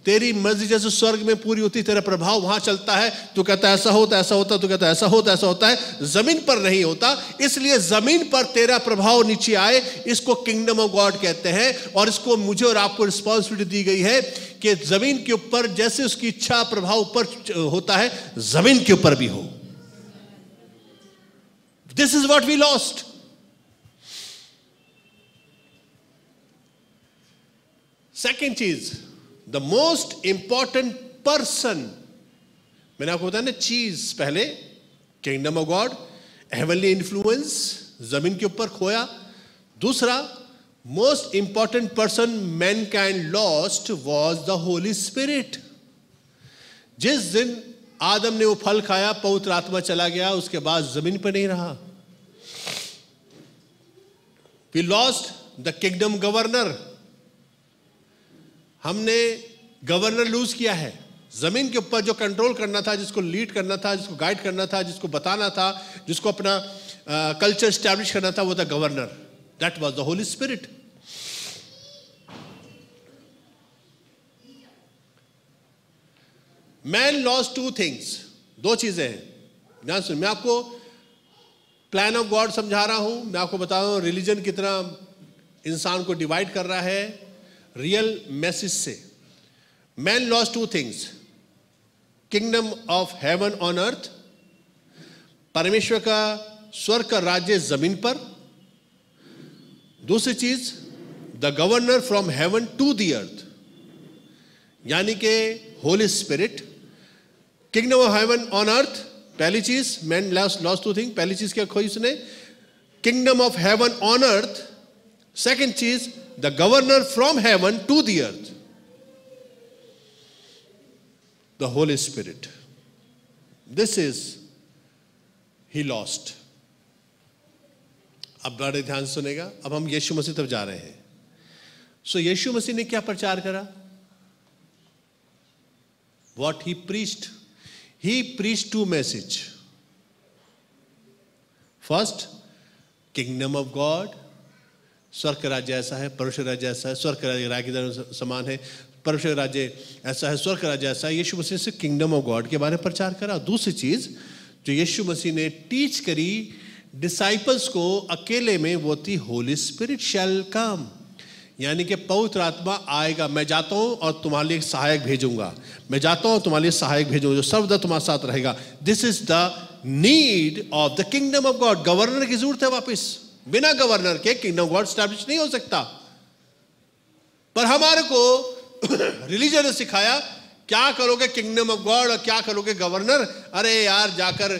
तेरी मर्जी जैसे स्वर्ग में पूरी होती तेरा प्रभाव वहां चलता है तो कहता ऐसा होता ऐसा होता तो कहता ऐसा होता ऐसा होता है जमीन पर नहीं होता इसलिए जमीन पर तेरा प्रभाव नीचे आए इसको किंगडम ऑफ गॉड कहते हैं और इसको मुझे और आपको रिस्पॉन्सिबिलिटी दी गई है कि जमीन के ऊपर जैसे उसकी इच्छा प्रभाव ऊपर होता है जमीन के ऊपर भी हो this is what we lost second चीज़ द मोस्ट इंपॉर्टेंट पर्सन मैंने आपको बताया ना चीज पहले kingdom of God heavenly influence जमीन के ऊपर खोया दूसरा most important person man can lost was the Holi Spirit जिस दिन आदम ने वो फल खाया पवित्र आत्मा चला गया उसके बाद जमीन पर नहीं रहा we lost the kingdom governor हमने गवर्नर लूज किया है जमीन के ऊपर जो कंट्रोल करना था जिसको लीड करना था जिसको गाइड करना था जिसको बताना था जिसको अपना कल्चर स्टैब्लिश करना था वो था governor that was the Holi Spirit man loss two things दो चीजें हैं ध्यान सुन मैं आपको प्लान ऑफ गॉड समझा रहा हूं मैं आपको बता रहा हूं रिलीजन कितना इंसान को डिवाइड कर रहा है रियल मैसेज से man loss two things kingdom of heaven on earth परमेश्वर का स्वर्ग का राज्य जमीन पर दूसरी चीज the governor from heaven to the earth यानी के Holy Spirit kingdom of heaven on earth पहली चीज man loss loss two thing पहली चीज क्या खोई उसने kingdom of heaven on earth Second चीज the governor from heaven to the earth. The Holy Spirit. This is he lost. अब बड़े ध्यान सुनेगा अब हम यीशु मसीह तब जा रहे हैं सो so, यीशु मसीह ने क्या प्रचार करा what he preached he preached two message first kingdom of God स्वर्ग राज्य ऐसा है परमेश्वर राज्य ऐसा है स्वर्ग राज्य राय के समान है परमेश्वर राज्य ऐसा है स्वर्ग राज्य ऐसा है यीशु मसीह से किंगडम ऑफ गॉड के बारे में प्रचार करा दूसरी चीज़ जो यीशु मसीह ने टीच करी डिसाइपल्स को अकेले में वो थी होली स्पिरिट शैल काम यानी कि पवित्र आत्मा आएगा मैं जाता हूँ और तुम्हारे लिए सहायक भेजूंगा मैं जाता हूँ तुम्हारे लिए सहायक भेजूंगा जो सर्वदा तुम्हारे साथ रहेगा this is the need of the kingdom of God governor की जरूरत है वापस बिना गवर्नर के किंगडम गॉड स्टैब्लिश नहीं हो सकता पर हमारे को रिलीजन (coughs) ने सिखाया क्या करोगे किंगडम ऑफ गॉड और क्या करोगे गवर्नर अरे यार जाकर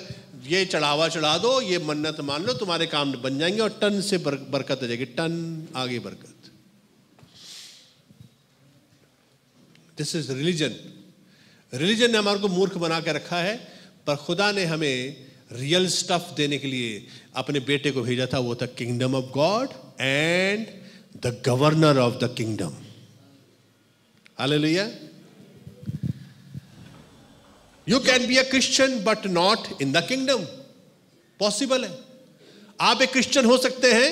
ये चढ़ावा चढ़ा दो ये मन्नत मान लो तुम्हारे काम बन जाएंगे और टन से बर, बरकत हो जाएगी टन आगे बरकत दिस इज रिलीजन रिलीजन ने हमारे को मूर्ख बना के रखा है पर खुदा ने हमें रियल स्टफ देने के लिए अपने बेटे को भेजा था वो था kingdom of God and the governor of the kingdom लोहिया you can be a Christian but not in the kingdom possible है आप एक क्रिश्चियन हो सकते हैं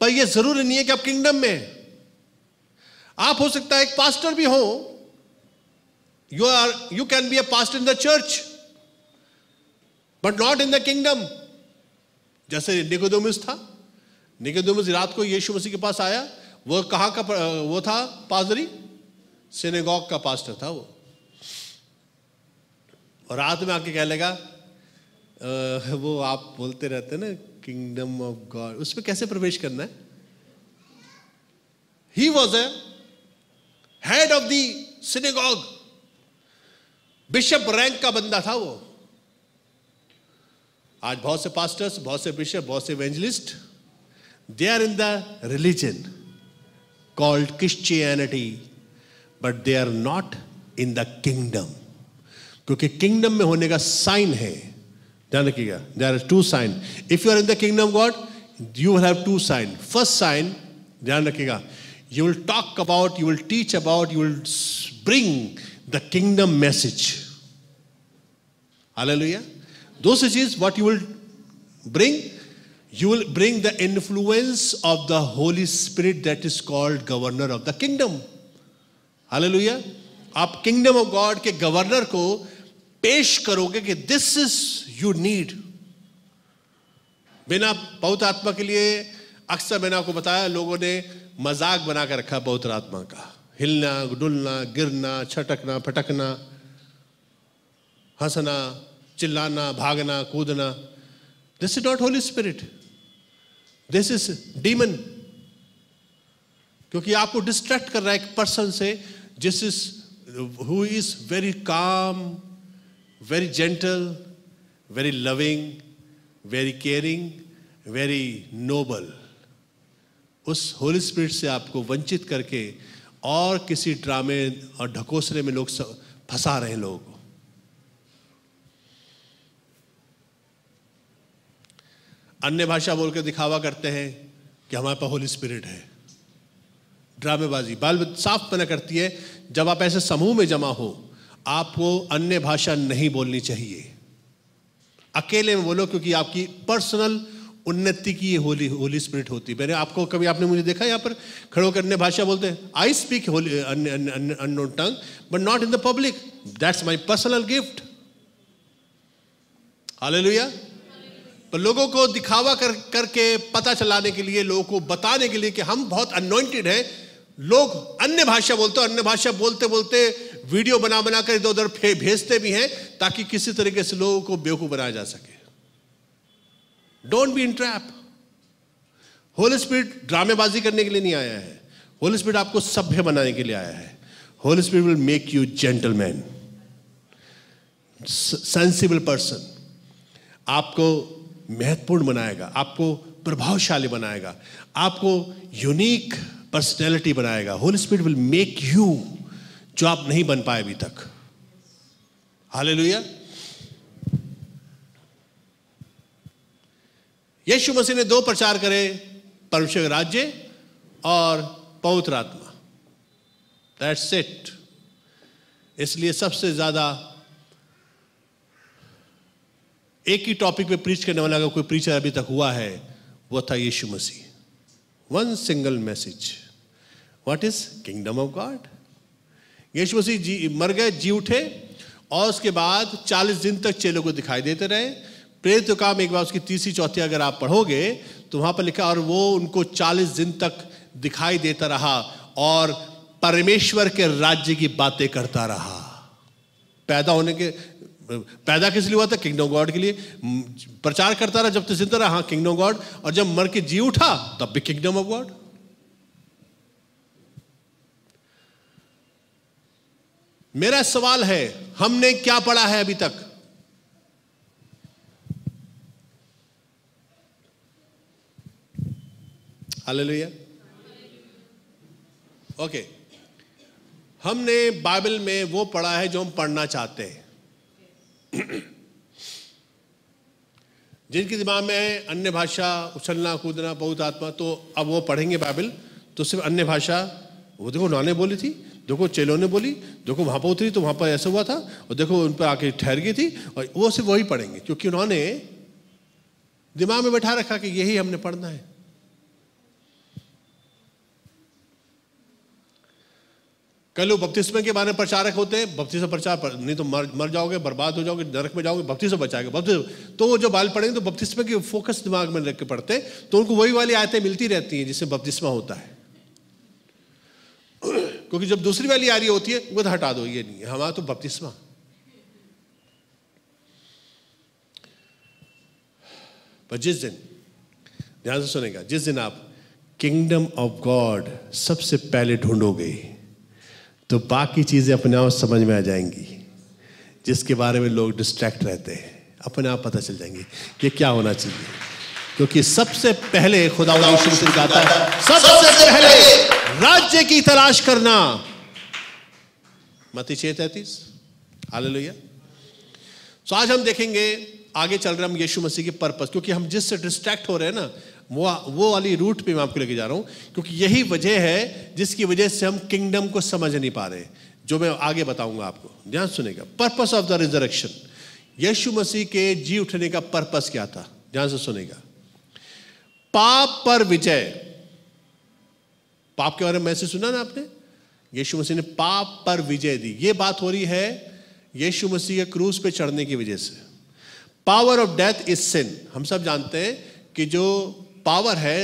पर यह जरूरी नहीं है कि आप किंगडम में आप हो सकता है एक पास्टर भी हो you are you can be a pastor in the church but not in the kingdom जैसे निकोदोमस था निकोदोमस रात को यीशु मसीह के पास आया वो कहाँ का वो था पादरी सिनेगॉग का पास्टर था वो और रात में आके कह लेगा वो आप बोलते रहते ना किंगडम ऑफ गॉड उसमें कैसे प्रवेश करना है he was a head of the synagogue bishop rank का बंदा था वो आज बहुत से पास्टर्स बहुत से बिशप बहुत से evangelist they are in the religion called Christianity but they are not in the kingdom क्योंकि किंगडम में होने का साइन है ध्यान रखिएगा they are two sign if you are in the kingdom God you will have to sign first sign ध्यान रखिएगा you will talk about you will teach about you will bring the kingdom message hallelujah Dosage is what you will bring. You will bring the influence of the Holy Spirit that is called governor of the kingdom. Hallelujah आप kingdom of God के governor को पेश करोगे कि this is you need बिना बहुत आत्मा के लिए अक्सर मैंने आपको बताया लोगों ने मजाक बनाकर रखा बहुत आत्मा का हिलना डुलना गिरना छटकना फटकना हंसना चिल्लाना भागना कूदना this is not Holy Spirit this is demon क्योंकि आपको डिस्ट्रैक्ट कर रहा है एक पर्सन से जिस is who is very calm very gentle very loving very caring very noble उस होली स्पिरिट से आपको वंचित करके और किसी ड्रामे और ढकोसले में लोग फंसा रहे हैं लोगों को अन्य भाषा बोल के दिखावा करते हैं कि हमारे पास होली स्पिरिट है ड्रामेबाजी बाल साफ मना करती है जब आप ऐसे समूह में जमा हो आपको अन्य भाषा नहीं बोलनी चाहिए अकेले में बोलो क्योंकि आपकी पर्सनल उन्नति की ये होली होली स्पिरिट होती है मैंने आपको कभी आपने मुझे देखा यहाँ पर खड़ो कर अन्य भाषा बोलते हैं I speak holy unknown tongue but not in the public that's my personal gift hallelujah तो लोगों को दिखावा कर करके पता चलाने के लिए लोगों को बताने के लिए कि हम बहुत अनोइंटेड हैं लोग अन्य भाषा बोलते हैं अन्य भाषा बोलते बोलते वीडियो बना बना कर इधर उधर भेजते भी हैं ताकि किसी तरीके से लोगों को बेवकूफ बनाया जा सके don't be in trap Holy Spirit ड्रामेबाजी करने के लिए नहीं आया है होल स्पिरिट आपको सभ्य बनाने के लिए आया है Holy Spirit will make you gentleman sensible person आपको महत्वपूर्ण बनाएगा आपको प्रभावशाली बनाएगा आपको यूनिक पर्सनैलिटी बनाएगा Holy Spirit will make you जो आप नहीं बन पाए अभी तक हाले यशु मसीह ने दो प्रचार करे परमेश्वर राज्य और पवित्र आत्मा दैट्स इट इसलिए सबसे ज्यादा एक ही टॉपिक पे प्रीच करने वाला अगर कोई प्रीचर अभी तक हुआ है वो था यीशु मसीह one single message what is kingdom of God यीशु मसीह जी मर गए जी उठे और उसके बाद 40 दिन तक चेलों को दिखाई देते रहे प्रेत तो काम एक बार उसकी तीसरी चौथी अगर आप पढ़ोगे तो वहां पर लिखा और वो उनको 40 दिन तक दिखाई देता रहा और परमेश्वर के राज्य की बातें करता रहा पैदा होने के पैदा किस लिए हुआ था किंगडम गॉड के लिए प्रचार करता रहा जब तक जिंदा रहा हाँ किंगडम गॉड और जब मर के जी उठा तब भी किंगडम ऑफ गॉड मेरा सवाल है हमने क्या पढ़ा है अभी तक हालेलुया ओके okay. हमने बाइबल में वो पढ़ा है जो हम पढ़ना चाहते हैं (clears throat) जिनके दिमाग में अन्य भाषा उछलना कूदना बहुत आत्मा तो अब वो पढ़ेंगे बाइबल तो सिर्फ अन्य भाषा वो देखो नाने बोली थी देखो चेलों ने बोली देखो वहाँ पर उतरी तो वहाँ पर ऐसा हुआ था और देखो उन पर आके ठहर गई थी और वो सिर्फ वही पढ़ेंगे क्योंकि उन्होंने दिमाग में बैठा रखा कि यही हमने पढ़ना है कई लोग बपतिस्मे के बारे में प्रचारक होते हैं भक्ति से प्रचार पर, नहीं तो मर मर जाओगे बर्बाद हो जाओगे नरक में जाओगे भक्ति से बचाएंगे भक्ति तो वो जो बाल पढ़ेंगे तो बपतिस्मे के फोकस दिमाग में रख के पढ़ते हैं तो उनको वही वाली आयतें मिलती रहती हैं जिससे बपतिस्मा होता है (clears throat) क्योंकि जब दूसरी वाली आ रही होती है वो तो हटा दो ये नहीं हमारा तो बपतिस्मा पर जिस दिन ध्यान से सुनेगा जिस दिन आप किंगडम ऑफ गॉड सबसे पहले ढूंढोगे तो बाकी चीज़ें अपने आप समझ में आ जाएंगी जिसके बारे में लोग डिस्ट्रैक्ट रहते हैं अपने आप पता चल जाएंगे कि क्या होना चाहिए क्योंकि सबसे पहले खुदा गाता है सबसे पहले राज्य की तलाश करना मती छे तैतीस हाल लोहिया आज हम देखेंगे आगे चल रहे हम यीशु मसीह के पर्पस क्योंकि हम जिससे डिस्ट्रैक्ट हो रहे हैं ना वो वो वाली रूट पे मैं आपको लेके जा रहा हूँ क्योंकि यही वजह है जिसकी वजह से हम किंगडम को समझ नहीं पा रहे जो मैं आगे बताऊंगा आपको ध्यान सुनेगा पर्पस ऑफ द रिजरक्शन यीशु मसीह के जी उठने का पर्पस क्या था ध्यान से सुनेगा पाप पर विजय पाप के बारे में मैसेज सुना ना आपने यीशु मसीह ने पाप पर विजय दी ये बात हो रही है यीशु मसीह के क्रूज पे चढ़ने की वजह से power of death is sin हम सब जानते हैं कि जो पावर है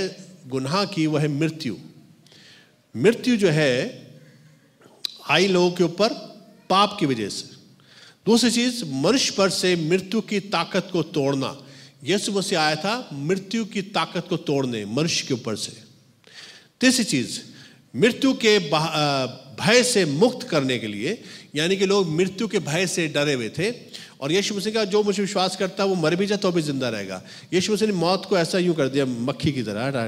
गुनाह की वह है मृत्यु मृत्यु जो है आई लोगों के ऊपर पाप की वजह से दूसरी चीज मनुष्य पर से मृत्यु की ताकत को तोड़ना यीशु मसीह आया था मृत्यु की ताकत को तोड़ने मनुष्य के ऊपर से तीसरी चीज मृत्यु के भय से मुक्त करने के लिए यानी कि लोग मृत्यु के भय से डरे हुए थे और यीशु मसीह का जो मुझे विश्वास करता है वो मर भी जाए तो भी जिंदा रहेगा यीशु मसीह ने मौत को ऐसा यूं कर दिया मक्खी की तरह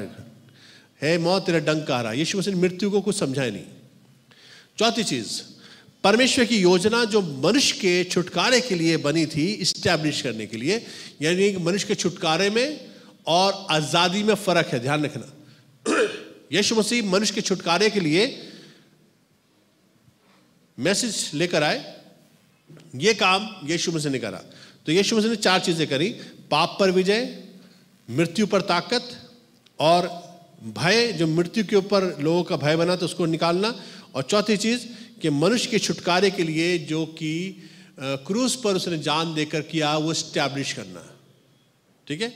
है मौत तेरा डंक आ रहा यीशु मसीह ने मृत्यु को कुछ समझा नहीं चौथी चीज़ परमेश्वर की योजना जो मनुष्य के छुटकारे के लिए बनी थी स्टैब्लिश करने के लिए यानी कि मनुष्य के छुटकारे में और आज़ादी में फ़र्क है ध्यान रखना (clears throat) यीशु मसीह मनुष्य के छुटकारे के लिए मैसेज लेकर आए ये काम यीशु मसीह ने करा तो यीशु मसीह ने चार चीज़ें करी पाप पर विजय मृत्यु पर ताकत और भय जो मृत्यु के ऊपर लोगों का भय बना तो उसको निकालना और चौथी चीज़ कि मनुष्य के छुटकारे के लिए जो कि क्रूज पर उसने जान देकर किया वो स्टैब्लिश करना ठीक है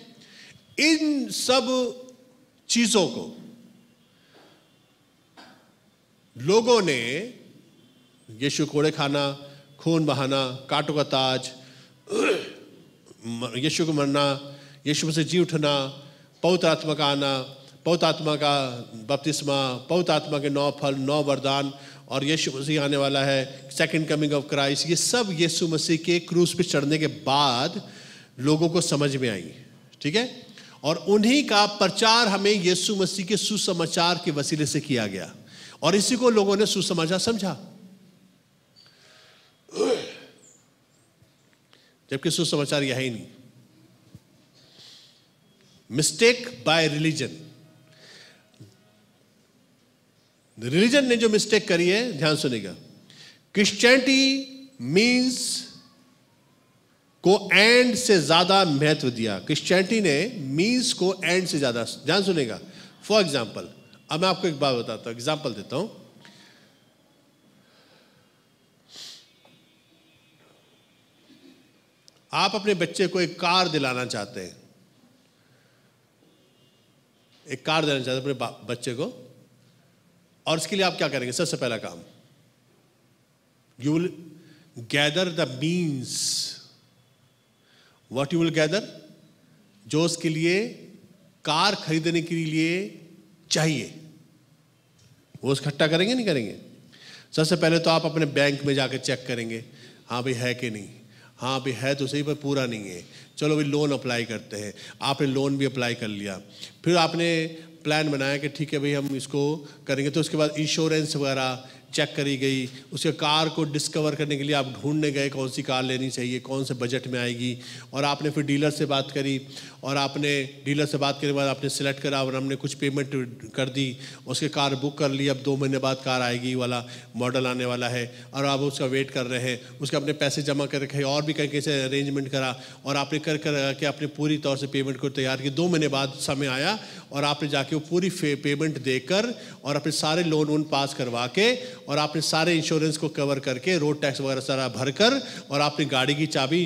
इन सब चीज़ों को लोगों ने यीशु कोड़े खाना खून बहाना कांटों का ताज यीशु को मरना यीशु से जी उठना पौत्र आत्मा का आना पौत आत्मा का बपतिस्मा पौत आत्मा के नौ फल नौ वरदान और यीशु मसीह आने वाला है सेकंड कमिंग ऑफ क्राइस्ट ये सब यीशु मसीह के क्रूज पे चढ़ने के बाद लोगों को समझ में आई ठीक है और उन्हीं का प्रचार हमें यीशु मसीह के सुसमाचार के वसीले से किया गया और इसी को लोगों ने सुसमाचार समझा जबकि सुसमाचार यह ही नहीं मिस्टेक बाय रिलीजन रिलीजन ने जो मिस्टेक करी है ध्यान सुनेगा क्रिश्चियनिटी मीन्स को एंड से ज्यादा महत्व दिया क्रिश्चियनिटी ने मीन्स को एंड से ज्यादा ध्यान सुनेगा फॉर एग्जाम्पल अब मैं आपको एक बात बताता हूं एग्जाम्पल देता हूं आप अपने बच्चे को एक कार दिलाना चाहते हैं एक कार देना चाहते अपने बच्चे को और इसके लिए आप क्या करेंगे सबसे पहला काम you will gather the means what you will gather जो उसके लिए कार खरीदने के लिए चाहिए वो इकट्ठा करेंगे नहीं करेंगे सबसे पहले तो आप अपने बैंक में जाकर चेक करेंगे हाँ भाई है कि नहीं हाँ अभी है तो सही पर पूरा नहीं है चलो अभी लोन अप्लाई करते हैं आपने लोन भी अप्लाई कर लिया फिर आपने प्लान बनाया कि ठीक है भाई हम इसको करेंगे तो उसके बाद इंश्योरेंस वगैरह चेक करी गई उसके कार को डिस्कवर करने के लिए आप ढूंढने गए कौन सी कार लेनी चाहिए कौन से बजट में आएगी और आपने फिर डीलर से बात करी और आपने डीलर से बात करने के बाद आपने सेलेक्ट करा और हमने कुछ पेमेंट कर दी उसके कार बुक कर ली अब दो महीने बाद कार आएगी वाला मॉडल आने वाला है और आप उसका वेट कर रहे हैं उसके अपने पैसे जमा कर रखे और भी कहीं कैसे अरेंजमेंट करा और आपने कर कर के आपने पूरी तौर से पेमेंट को तैयार किया दो महीने बाद समय आया और आपने जाके वो पूरी पेमेंट देकर और अपने सारे लोन वोन पास करवा के और आपने सारे इंश्योरेंस को कवर करके रोड टैक्स वगैरह सारा भर कर और आपने गाड़ी की चाबी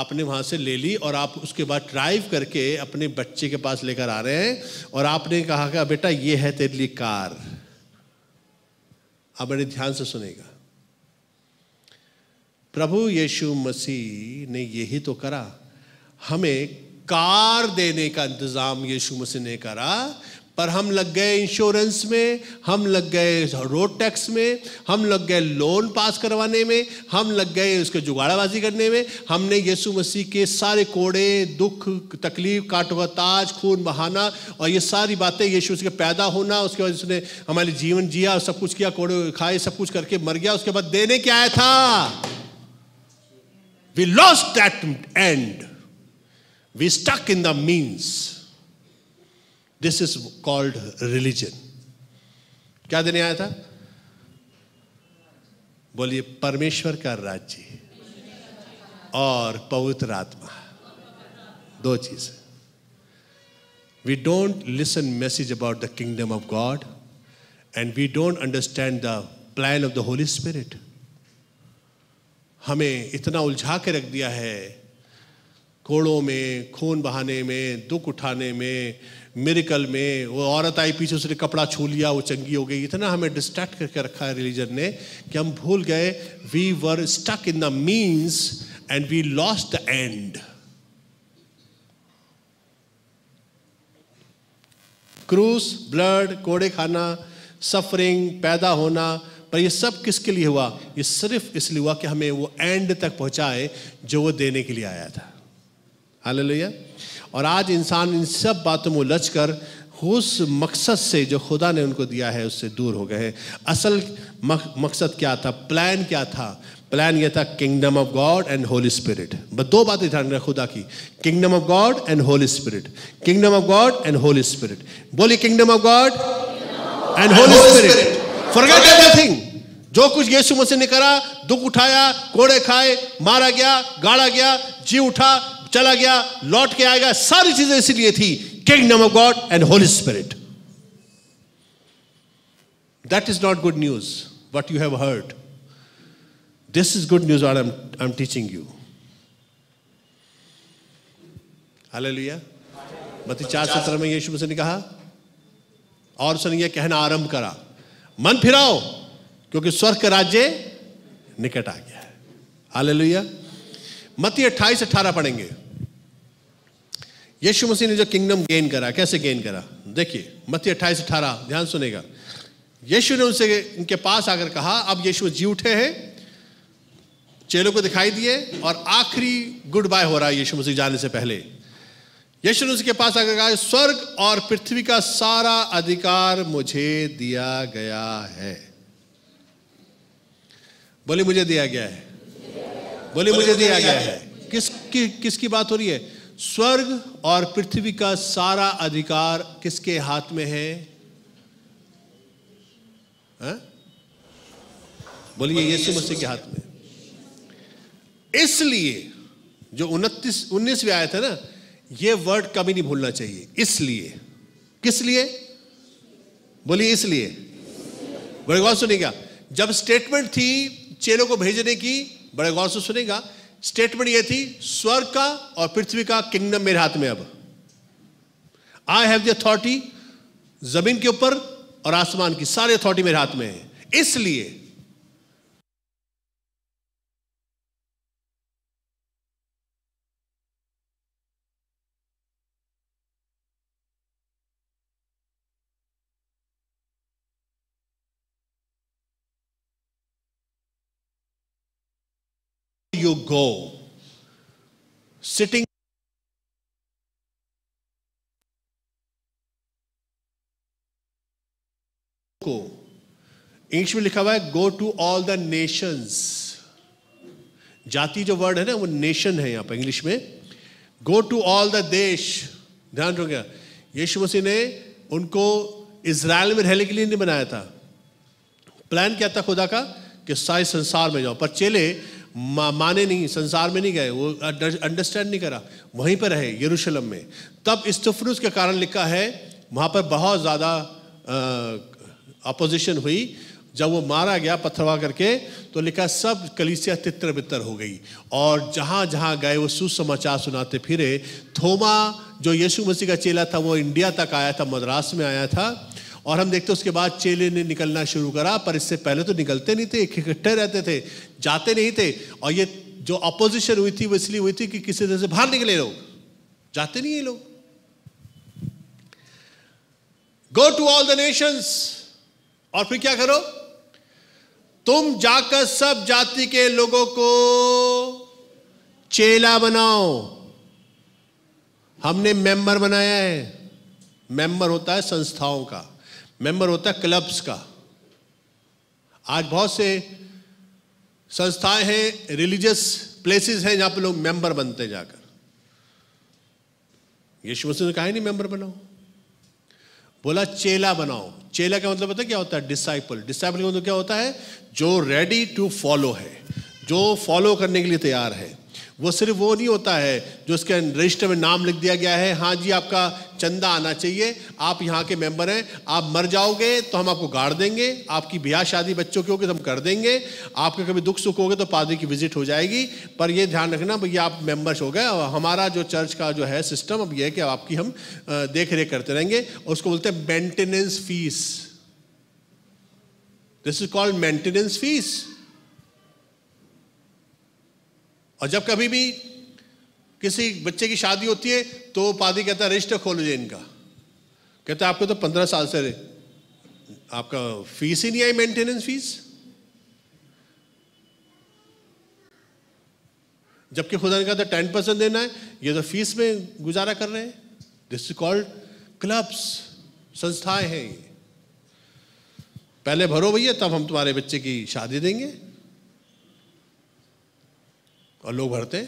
आपने वहाँ से ले ली और आप उसके बाद ड्राइव करके अपने बच्चे के पास लेकर आ रहे हैं और आपने कहा कि बेटा ये है तेरे लिए कार आप बड़े ध्यान से सुनेगा प्रभु यीशु मसीह ने यही तो करा हमें कार देने का इंतजाम यीशु मसीह ने करा पर हम लग गए इंश्योरेंस में हम लग गए रोड टैक्स में हम लग गए लोन पास करवाने में हम लग गए उसके जुगाड़ाबाजी करने में हमने यीशु मसीह के सारे कोड़े दुख तकलीफ ताज खून बहाना और ये सारी बातें यीशु उसके पैदा होना उसके बाद उसने हमारे जीवन जिया और सब कुछ किया कोड़े खाए सब कुछ करके मर गया उसके बाद देने क्या आया था we lost that and we stuck in the means this is called religion क्या देने आया था बोलिए परमेश्वर का राज्य और पवित्र आत्मा दो चीज we don't listen message about the kingdom of God and we don't understand the plan of the Holi Spirit हमें इतना उलझा के रख दिया है कोड़ों में खून बहाने में दुख उठाने में मेरिकल में वो औरत आई पीछे उसने कपड़ा छू लिया वो चंगी हो गई इतना हमें डिस्ट्रैक्ट करके रखा है रिलीजन ने कि हम भूल गए we were stuck in the means and we lost the end क्रूस ब्लड कोड़े खाना सफरिंग पैदा होना पर ये सब किसके लिए हुआ ये सिर्फ इसलिए हुआ कि हमें वो एंड तक पहुंचाए जो वो देने के लिए आया था हाल और आज इंसान इन सब बातों में उलझ कर उस मकसद से जो खुदा ने उनको दिया है उससे दूर हो गए हैं असल मक, मकसद क्या था प्लान क्या था प्लान यह था kingdom of God and Holy Spirit बस दो बातें ध्यान रख खुदा की kingdom of God and Holy Spirit kingdom of God and Holy Spirit बोली kingdom of God and Holy Spirit forget everything जो कुछ यीशु मसीह ने करा दुख उठाया कोड़े खाए मारा गया गाड़ा गया जी उठा चला गया लौट के आएगा सारी चीजें इसीलिए थी kingdom of God and Holy Spirit that is not good news what you have heard this is good news are I am teaching you hallelujah मती चार सत्रह में यीशु मसीह ने कहा और उसने यह कहना आरंभ करा मन फिराओ क्योंकि स्वर्ग का राज्य निकट आ गया है हाल लुया मती अट्ठाईस अट्ठारह पढ़ेंगे यीशु मसीह ने जो किंगडम गेन करा कैसे गेन करा देखिए मत्ती अट्ठाईस अठारह ध्यान सुनेगा यीशु ने उनसे उनके पास आकर कहा अब यीशु जी उठे हैं चेलों को दिखाई दिए और आखिरी गुड बाय हो रहा है यीशु मसीह जाने से पहले यीशु ने उसके पास आकर कहा स्वर्ग और पृथ्वी का सारा अधिकार मुझे दिया गया है बोले मुझे दिया गया है बोले मुझे दिया गया है किस किसकी बात हो रही है स्वर्ग और पृथ्वी का सारा अधिकार किसके हाथ में है, हाँ? बोलिए यीशु मसीह के हाथ में इसलिए जो उनतीस उन्नीसवें आया था ना ये वर्ड कभी नहीं भूलना चाहिए इसलिए किस लिए बोलिए इसलिए बड़े गौर सुनेगा जब स्टेटमेंट थी चेलों को भेजने की बड़े गौर से सुनेगा स्टेटमेंट ये थी स्वर्ग का और पृथ्वी का किंगडम मेरे हाथ में अब आई हैव द अथॉरिटी जमीन के ऊपर और आसमान की सारी अथॉरिटी मेरे हाथ में है इसलिए you go, sitting को इंग्लिश में लिखा हुआ है go to all the nations जाति जो वर्ड है ना वो नेशन है यहां पर इंग्लिश में गो टू ऑल द देश ध्यान रखिएगा यीशु मसीह ने उनको इसराइल में रहने के लिए नहीं बनाया था प्लान क्या था खुदा का कि सारे संसार में जाओ पर चेले मा, माने नहीं संसार में नहीं गए वो अंडरस्टैंड नहीं करा वहीं पर रहे यरूशलम में तब इस्तफनुस के कारण लिखा है वहाँ पर बहुत ज़्यादा अपोजिशन हुई जब वो मारा गया पत्थरवा करके तो लिखा सब कलिसिया तितर बितर हो गई और जहाँ जहाँ गए वो सुसमाचार सुनाते फिरे थोमा जो यीशु मसीह का चेला था वो इंडिया तक आया था मद्रास में आया था और हम देखते उसके बाद चेले ने निकलना शुरू करा पर इससे पहले तो निकलते नहीं थे इकट्ठे रहते थे जाते नहीं थे और ये जो अपोजिशन हुई थी वो इसलिए हुई थी कि किसी तरह से बाहर निकले लोग जाते नहीं ये लोग go to all the nations और फिर क्या करो तुम जाकर सब जाति के लोगों को चेला बनाओ हमने मेंबर बनाया है मेंबर होता है संस्थाओं का मेंबर होता है क्लब्स का आज बहुत से संस्थाएं हैं रिलीजियस प्लेसेस हैं जहां पर लोग मेंबर बनते जाकर यीशु मसीह ने कहा नहीं मेंबर बनाओ बोला चेला बनाओ चेला का मतलब पता क्या होता है डिसाइपल डिसाइपल का मतलब क्या होता है जो रेडी टू फॉलो है जो फॉलो करने के लिए तैयार है वो सिर्फ वो नहीं होता है जो उसके रजिस्टर में नाम लिख दिया गया है हाँ जी आपका चंदा आना चाहिए आप यहाँ के मेंबर हैं आप मर जाओगे तो हम आपको गाड़ देंगे आपकी ब्याह शादी बच्चों की होगी तो हम कर देंगे आपके कभी दुख सुख होगे तो पादरी की विजिट हो जाएगी पर ये ध्यान रखना भैया आप मेंबर्स हो गए और हमारा जो चर्च का जो है सिस्टम अब यह है कि आपकी हम देख रेख करते रहेंगे उसको बोलते हैं maintenance fees this is called maintenance fees और जब कभी भी किसी बच्चे की शादी होती है तो पादी कहता है रजिस्टर खोल लीजिए इनका कहता है आपको तो पंद्रह साल से आपका फीस ही नहीं आई मेंटेनेंस फीस जबकि खुदा ने कहा था टेन परसेंट देना है ये तो फीस में गुजारा कर रहे हैं दिस इज कॉल्ड क्लब्स संस्थाएं हैं ये पहले भरो भैया तब हम तुम्हारे बच्चे की शादी देंगे और लोग भरते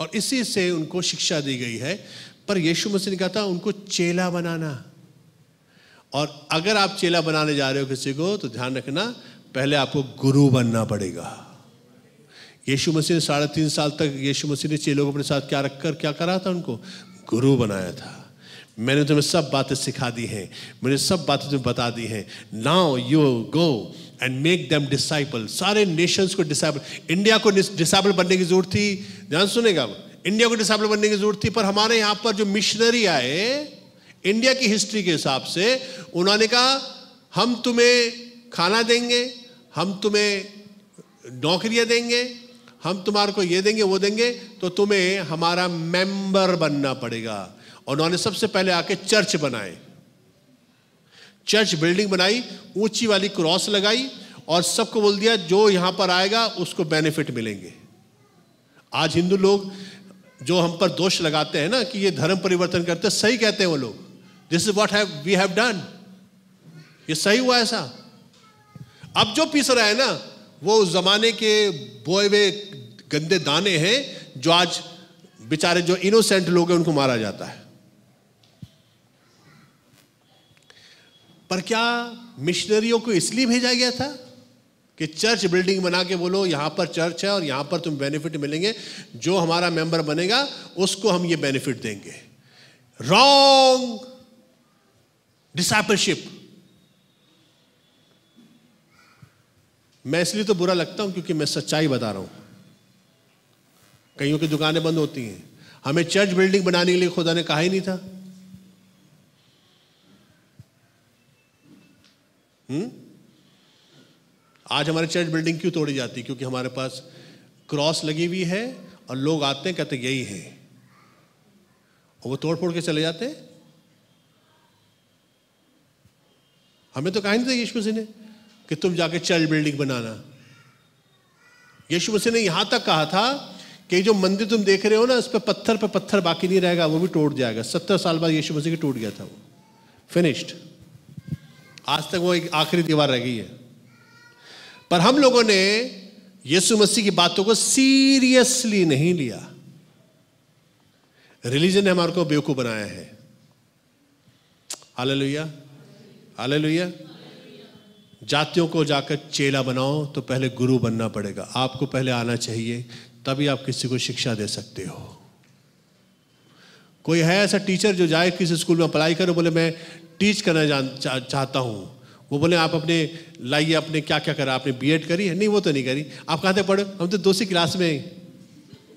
और इसी से उनको शिक्षा दी गई है पर यीशु मसीह ने कहा था उनको चेला बनाना और अगर आप चेला बनाने जा रहे हो किसी को तो ध्यान रखना पहले आपको गुरु बनना पड़ेगा यीशु मसीह ने साढ़े तीन साल तक यीशु मसीह ने चेलों को अपने साथ क्या रखकर क्या करा था उनको गुरु बनाया था मैंने तुम्हें सब बातें सिखा दी हैं मैंने सब बातें तुम्हें बता दी हैं now you go and make them disciple सारे नेशंस को डिसाइबल इंडिया को डिसाइबल बनने की जरूरत थी ध्यान सुनेगा इंडिया को डिसाइबल बनने की जरूरत थी पर हमारे यहां पर जो मिशनरी आए इंडिया की हिस्ट्री के हिसाब से उन्होंने कहा हम तुम्हें खाना देंगे हम तुम्हें नौकरियां देंगे हम तुम्हारे को ये देंगे वो देंगे तो तुम्हें हमारा मेंबर बनना पड़ेगा और उन्होंने सबसे पहले आके चर्च बनाए चर्च बिल्डिंग बनाई ऊंची वाली क्रॉस लगाई और सबको बोल दिया जो यहां पर आएगा उसको बेनिफिट मिलेंगे आज हिंदू लोग जो हम पर दोष लगाते हैं ना कि ये धर्म परिवर्तन करते सही कहते हैं वो लोग दिस इज वॉट है वी हैव डन ये सही हुआ ऐसा अब जो पीस रहा है ना वो उस जमाने के बोए हुए गंदे दाने हैं जो आज बेचारे जो इनोसेंट लोग हैं उनको मारा जाता है पर क्या मिशनरियों को इसलिए भेजा गया था कि चर्च बिल्डिंग बना के बोलो यहां पर चर्च है और यहां पर तुम बेनिफिट मिलेंगे जो हमारा मेंबर बनेगा उसको हम ये बेनिफिट देंगे रॉन्ग डिसाइपलशिप मैं इसलिए तो बुरा लगता हूं क्योंकि मैं सच्चाई बता रहा हूं कईयों की दुकानें बंद होती हैं हमें चर्च बिल्डिंग बनाने के लिए खुदा ने कहा ही नहीं था हम्म? आज हमारे चर्च बिल्डिंग क्यों तोड़ी जाती क्योंकि हमारे पास क्रॉस लगी हुई है और लोग आते हैं कहते यही है और वो तोड़ फोड़ के चले जाते हमें तो कहा नहीं था यीशु मसीह ने कि तुम जाके चर्च बिल्डिंग बनाना यीशु मसीह ने यहां तक कहा था कि जो मंदिर तुम देख रहे हो ना उस पर पत्थर पर पत्थर बाकी नहीं रहेगा वो भी टूट जाएगा सत्तर साल बाद यीशु मसीह के टूट गया था वो फिनिश्ड आज तक वो एक आखिरी दीवार रह गई है पर हम लोगों ने यीशु मसीह की बातों को सीरियसली नहीं लिया रिलीजन ने हमारे को बेवकूफ बनाया है हाल लोहिया जातियों को जाकर चेला बनाओ तो पहले गुरु बनना पड़ेगा आपको पहले आना चाहिए तभी आप किसी को शिक्षा दे सकते हो कोई है ऐसा टीचर जो जाए किसी स्कूल में अप्लाई करो बोले मैं टीच करना जान चा, चाहता हूँ वो बोले आप अपने लाइए अपने क्या क्या करा आपने बीएड करी है नहीं वो तो नहीं करी आप कहाँ थे पढ़े हम तो दूसरी क्लास में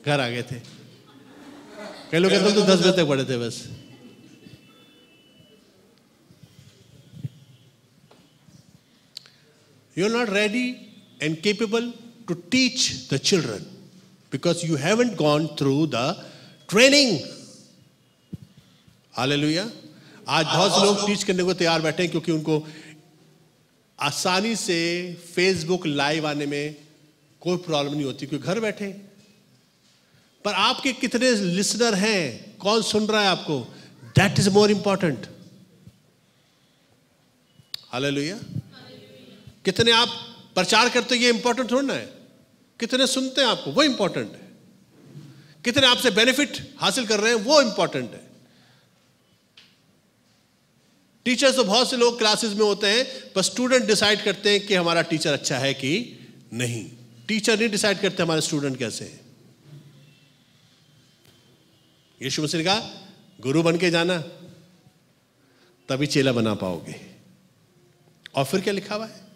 घर आ गए थे कई लोग कहते तो दस बजे तक पढ़े थे बस are not ready and capable to teach the children because you haven't gone through the training training. Hallelujah. आज बहुत लोग टीच करने को तैयार बैठे हैं क्योंकि उनको आसानी से फेसबुक लाइव आने में कोई प्रॉब्लम नहीं होती क्योंकि घर बैठे पर आपके कितने लिसनर हैं कौन सुन रहा है आपको दैट इज मोर इंपॉर्टेंट हाल कितने आप प्रचार करते ये इंपॉर्टेंट थोड़ा है कितने सुनते हैं आपको वो इंपॉर्टेंट है कितने आपसे बेनिफिट हासिल कर रहे हैं वो इंपॉर्टेंट है टीचर्स तो बहुत से लोग क्लासेस में होते हैं पर स्टूडेंट डिसाइड करते हैं कि हमारा टीचर अच्छा है कि नहीं टीचर नहीं डिसाइड करते हमारे स्टूडेंट कैसे हैं यीशु मसीह का गुरु बन के जाना तभी चेला बना पाओगे और फिर क्या लिखा हुआ है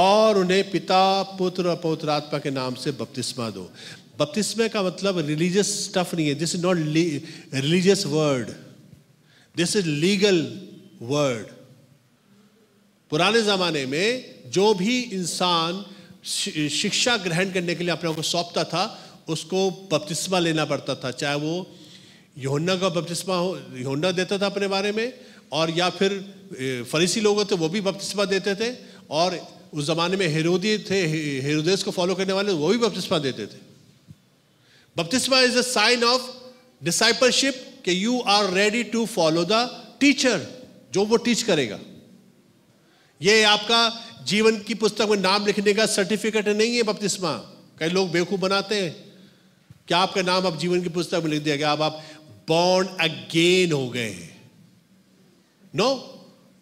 और उन्हें पिता पुत्र और पौत्र आत्मा के नाम से बपतिस्मा दो बपतिस्मे का मतलब रिलीजियस स्टफ नहीं है this is not religious word this is legal word पुराने ज़माने में जो भी इंसान शिक्षा ग्रहण करने के लिए अपने को सौंपता था उसको बपतिस्मा लेना पड़ता था चाहे वो योन्ना का बपतिस्मा हो योन्ना देता था अपने बारे में और या फिर फरीसी लोग होते वो भी बपतिस्मा देते थे और उस ज़माने में हेरोदी थे हेरोदेस को फॉलो करने वाले वो भी बपतिस्मा देते थे बपतिस्मा is a sign of discipleship के you are ready to follow the teacher जो वो टीच करेगा ये आपका जीवन की पुस्तक में नाम लिखने का सर्टिफिकेट नहीं है बपतिस्मा कई लोग बेवकूफ़ बनाते हैं क्या आपका नाम अब आप जीवन की पुस्तक में लिख दिया गया अब आप बॉन्ड अगेन हो गए हैं नो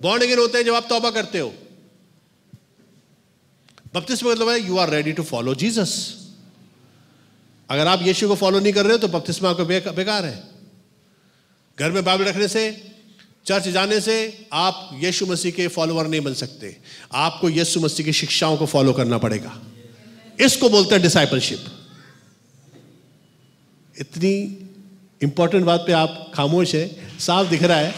बॉन्ड अगेन होते हैं जब आप तौबा करते हो बपतिस्मा मतलब है you are ready to follow Jesus अगर आप यीशु को फॉलो नहीं कर रहे हो तो बपतिस्मा आपका बेकार है घर में बाइबल रखने से चर्च जाने से आप यीशु मसीह के फॉलोअर नहीं बन सकते आपको यीशु मसीह की शिक्षाओं को फॉलो करना पड़ेगा इसको बोलते हैं डिसाइपलशिप इतनी इंपॉर्टेंट बात पे आप खामोश है साफ दिख रहा है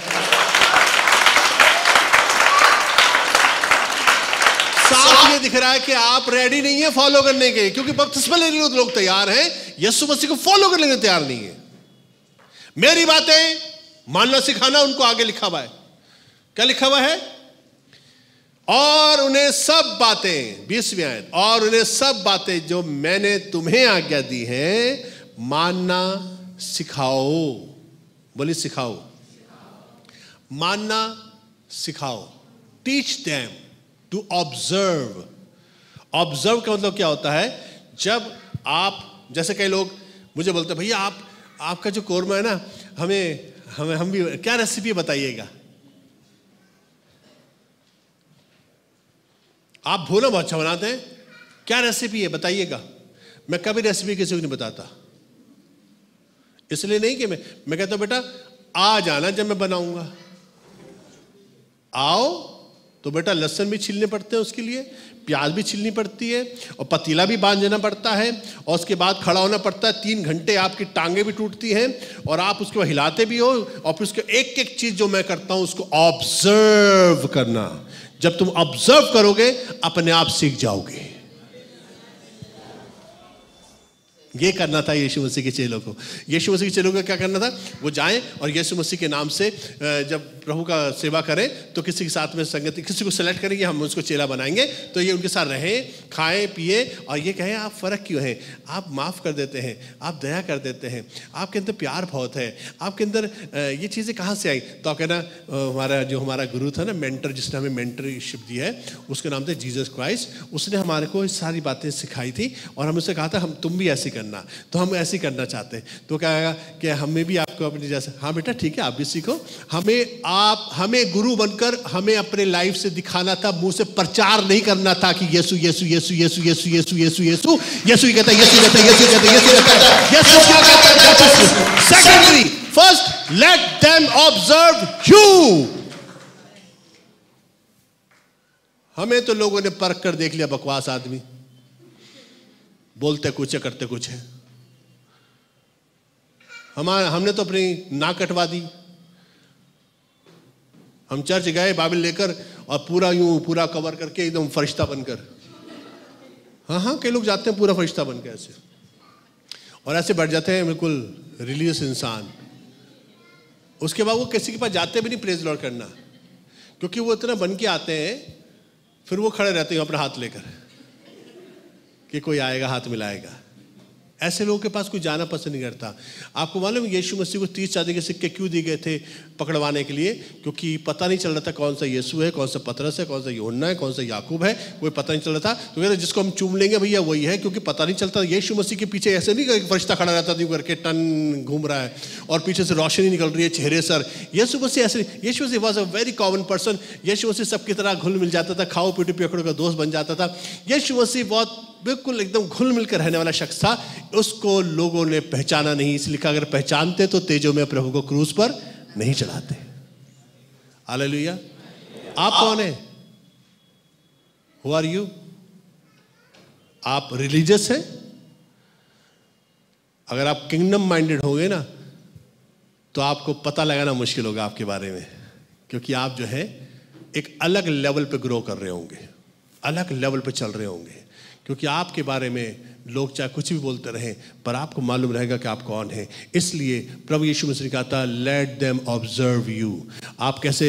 साफ ये दिख रहा है कि आप रेडी नहीं है फॉलो करने के क्योंकि बपतिस्मा लेने लोग तैयार हैं यीशु मसीह को फॉलो करने के तैयार नहीं है मेरी बातें मानना सिखाना उनको आगे लिखा हुआ है क्या लिखा हुआ है और उन्हें सब बातें बीसवीं आयत और उन्हें सब बातें जो मैंने तुम्हें आज्ञा दी है मानना सिखाओ बोले सिखाओ मानना सिखाओ teach them to observe observe का मतलब क्या होता है जब आप जैसे कई लोग मुझे बोलते भैया आप आपका जो कोरमा है ना हमें हमें हम भी क्या रेसिपी बताइएगा आप भोला बहुत अच्छा बनाते हैं क्या रेसिपी है बताइएगा मैं कभी रेसिपी किसी को नहीं बताता इसलिए नहीं कि मैं मैं कहता हूं बेटा आ जाना जब मैं बनाऊंगा आओ तो बेटा लहसन भी छीलने पड़ते हैं उसके लिए प्याज भी छीलनी पड़ती है और पतीला भी बांध देना पड़ता है और उसके बाद खड़ा होना पड़ता है तीन घंटे आपकी टांगे भी टूटती हैं और आप उसको हिलाते भी हो और फिर उसको एक एक चीज़ जो मैं करता हूँ उसको ऑब्जर्व करना जब तुम ऑब्जर्व करोगे अपने आप सीख जाओगे ये करना था यीशु मसीह के चेलों को यीशु मसीह के चेलों को क्या करना था वो जाएं और यीशु मसीह के नाम से जब प्रभु का सेवा करें तो किसी के साथ में संगति किसी को सेलेक्ट करेंगे हम उसको चेला बनाएंगे तो ये उनके साथ रहें खाएं पिए और ये कहें आप फ़र्क क्यों हैं आप माफ़ कर देते हैं आप दया कर देते हैं आपके अंदर प्यार बहुत है आपके अंदर ये चीज़ें कहाँ से आई तो आप कहना हमारा जो हमारा गुरु था ना मेंटर जिसने हमें मेंटरशिप दी है उसके नाम था जीसस क्राइस्ट उसने हमारे को सारी बातें सिखाई थी और हम उससे कहा था हम तुम भी ऐसे करना करना तो हम ऐसे ही करना चाहते हैं तो क्या कहेगा कि हमें भी आपको अपने जैसे हाँ बेटा ठीक है आप भी सीखो हमें आप हमें गुरु बनकर हमें अपने लाइफ से दिखाना था मुंह से प्रचार नहीं करना था कि यीशु यीशु यीशु यीशु यीशु यीशु यीशु यीशु यीशु ही कहता यीशु कहता यीशु कहता यीशु कहता यीशु क्या कहता है secondary first let them observe you हमें तो लोगों ने परख कर देख लिया बकवास आदमी बोलते कुछ है करते कुछ है हमारा हमने तो अपनी नाक कटवा दी हम चर्च गए बाबिल लेकर और पूरा यूं पूरा कवर करके एकदम फरिश्ता बनकर हाँ हाँ कई लोग जाते हैं पूरा फरिश्ता बनकर ऐसे और ऐसे बैठ जाते हैं बिल्कुल रिलीजियस इंसान उसके बाद वो किसी के पास जाते भी नहीं प्रेज लॉर्ड करना क्योंकि वो इतना बन के आते हैं फिर वो खड़े रहते हैं अपना हाथ लेकर कि कोई आएगा हाथ मिलाएगा ऐसे लोगों के पास कोई जाना पसंद नहीं करता आपको मालूम यीशु मसीह को तीस चांदी के सिक्के क्यों दिए गए थे पकड़वाने के लिए क्योंकि पता नहीं चल रहा था कौन सा यीशु है कौन सा पतरस है कौन सा योन्ना है कौन सा याकूब है कोई पता नहीं चल रहा था तो कहते जिसको हम चूम लेंगे भैया वही है क्योंकि पता नहीं चलता यीशु मसीह के पीछे ऐसे नहीं फरिश्ता खड़ा रहता था करके टन घूम रहा है और पीछे से रोशनी निकल रही है चेहरे सर यीशु मसीह ऐसे यीशु मसीह was a very common person यीशु मसीह सबकी तरह घुल मिल जाता था खाओ पीटो पियकड़ों का दोस्त बन जाता था यीशु मसीह बहुत बिल्कुल एकदम घुल मिलकर रहने वाला शख्स था उसको लोगों ने पहचाना नहीं इसलिए अगर पहचानते तो तेजो में प्रभु को क्रूज पर नहीं चढ़ाते हालेलुया आप कौन है हु आर यू आप रिलीजियस हैं अगर आप किंगडम माइंडेड होंगे ना तो आपको पता लगाना मुश्किल होगा आपके बारे में क्योंकि आप जो है एक अलग लेवल पे ग्रो कर रहे होंगे अलग लेवल पे चल रहे होंगे क्योंकि आपके बारे में लोग चाहे कुछ भी बोलते रहें पर आपको मालूम रहेगा कि आप कौन हैं इसलिए प्रभु यीशु मसीह कहता कहा था लेट देम ऑब्जर्व यू आप कैसे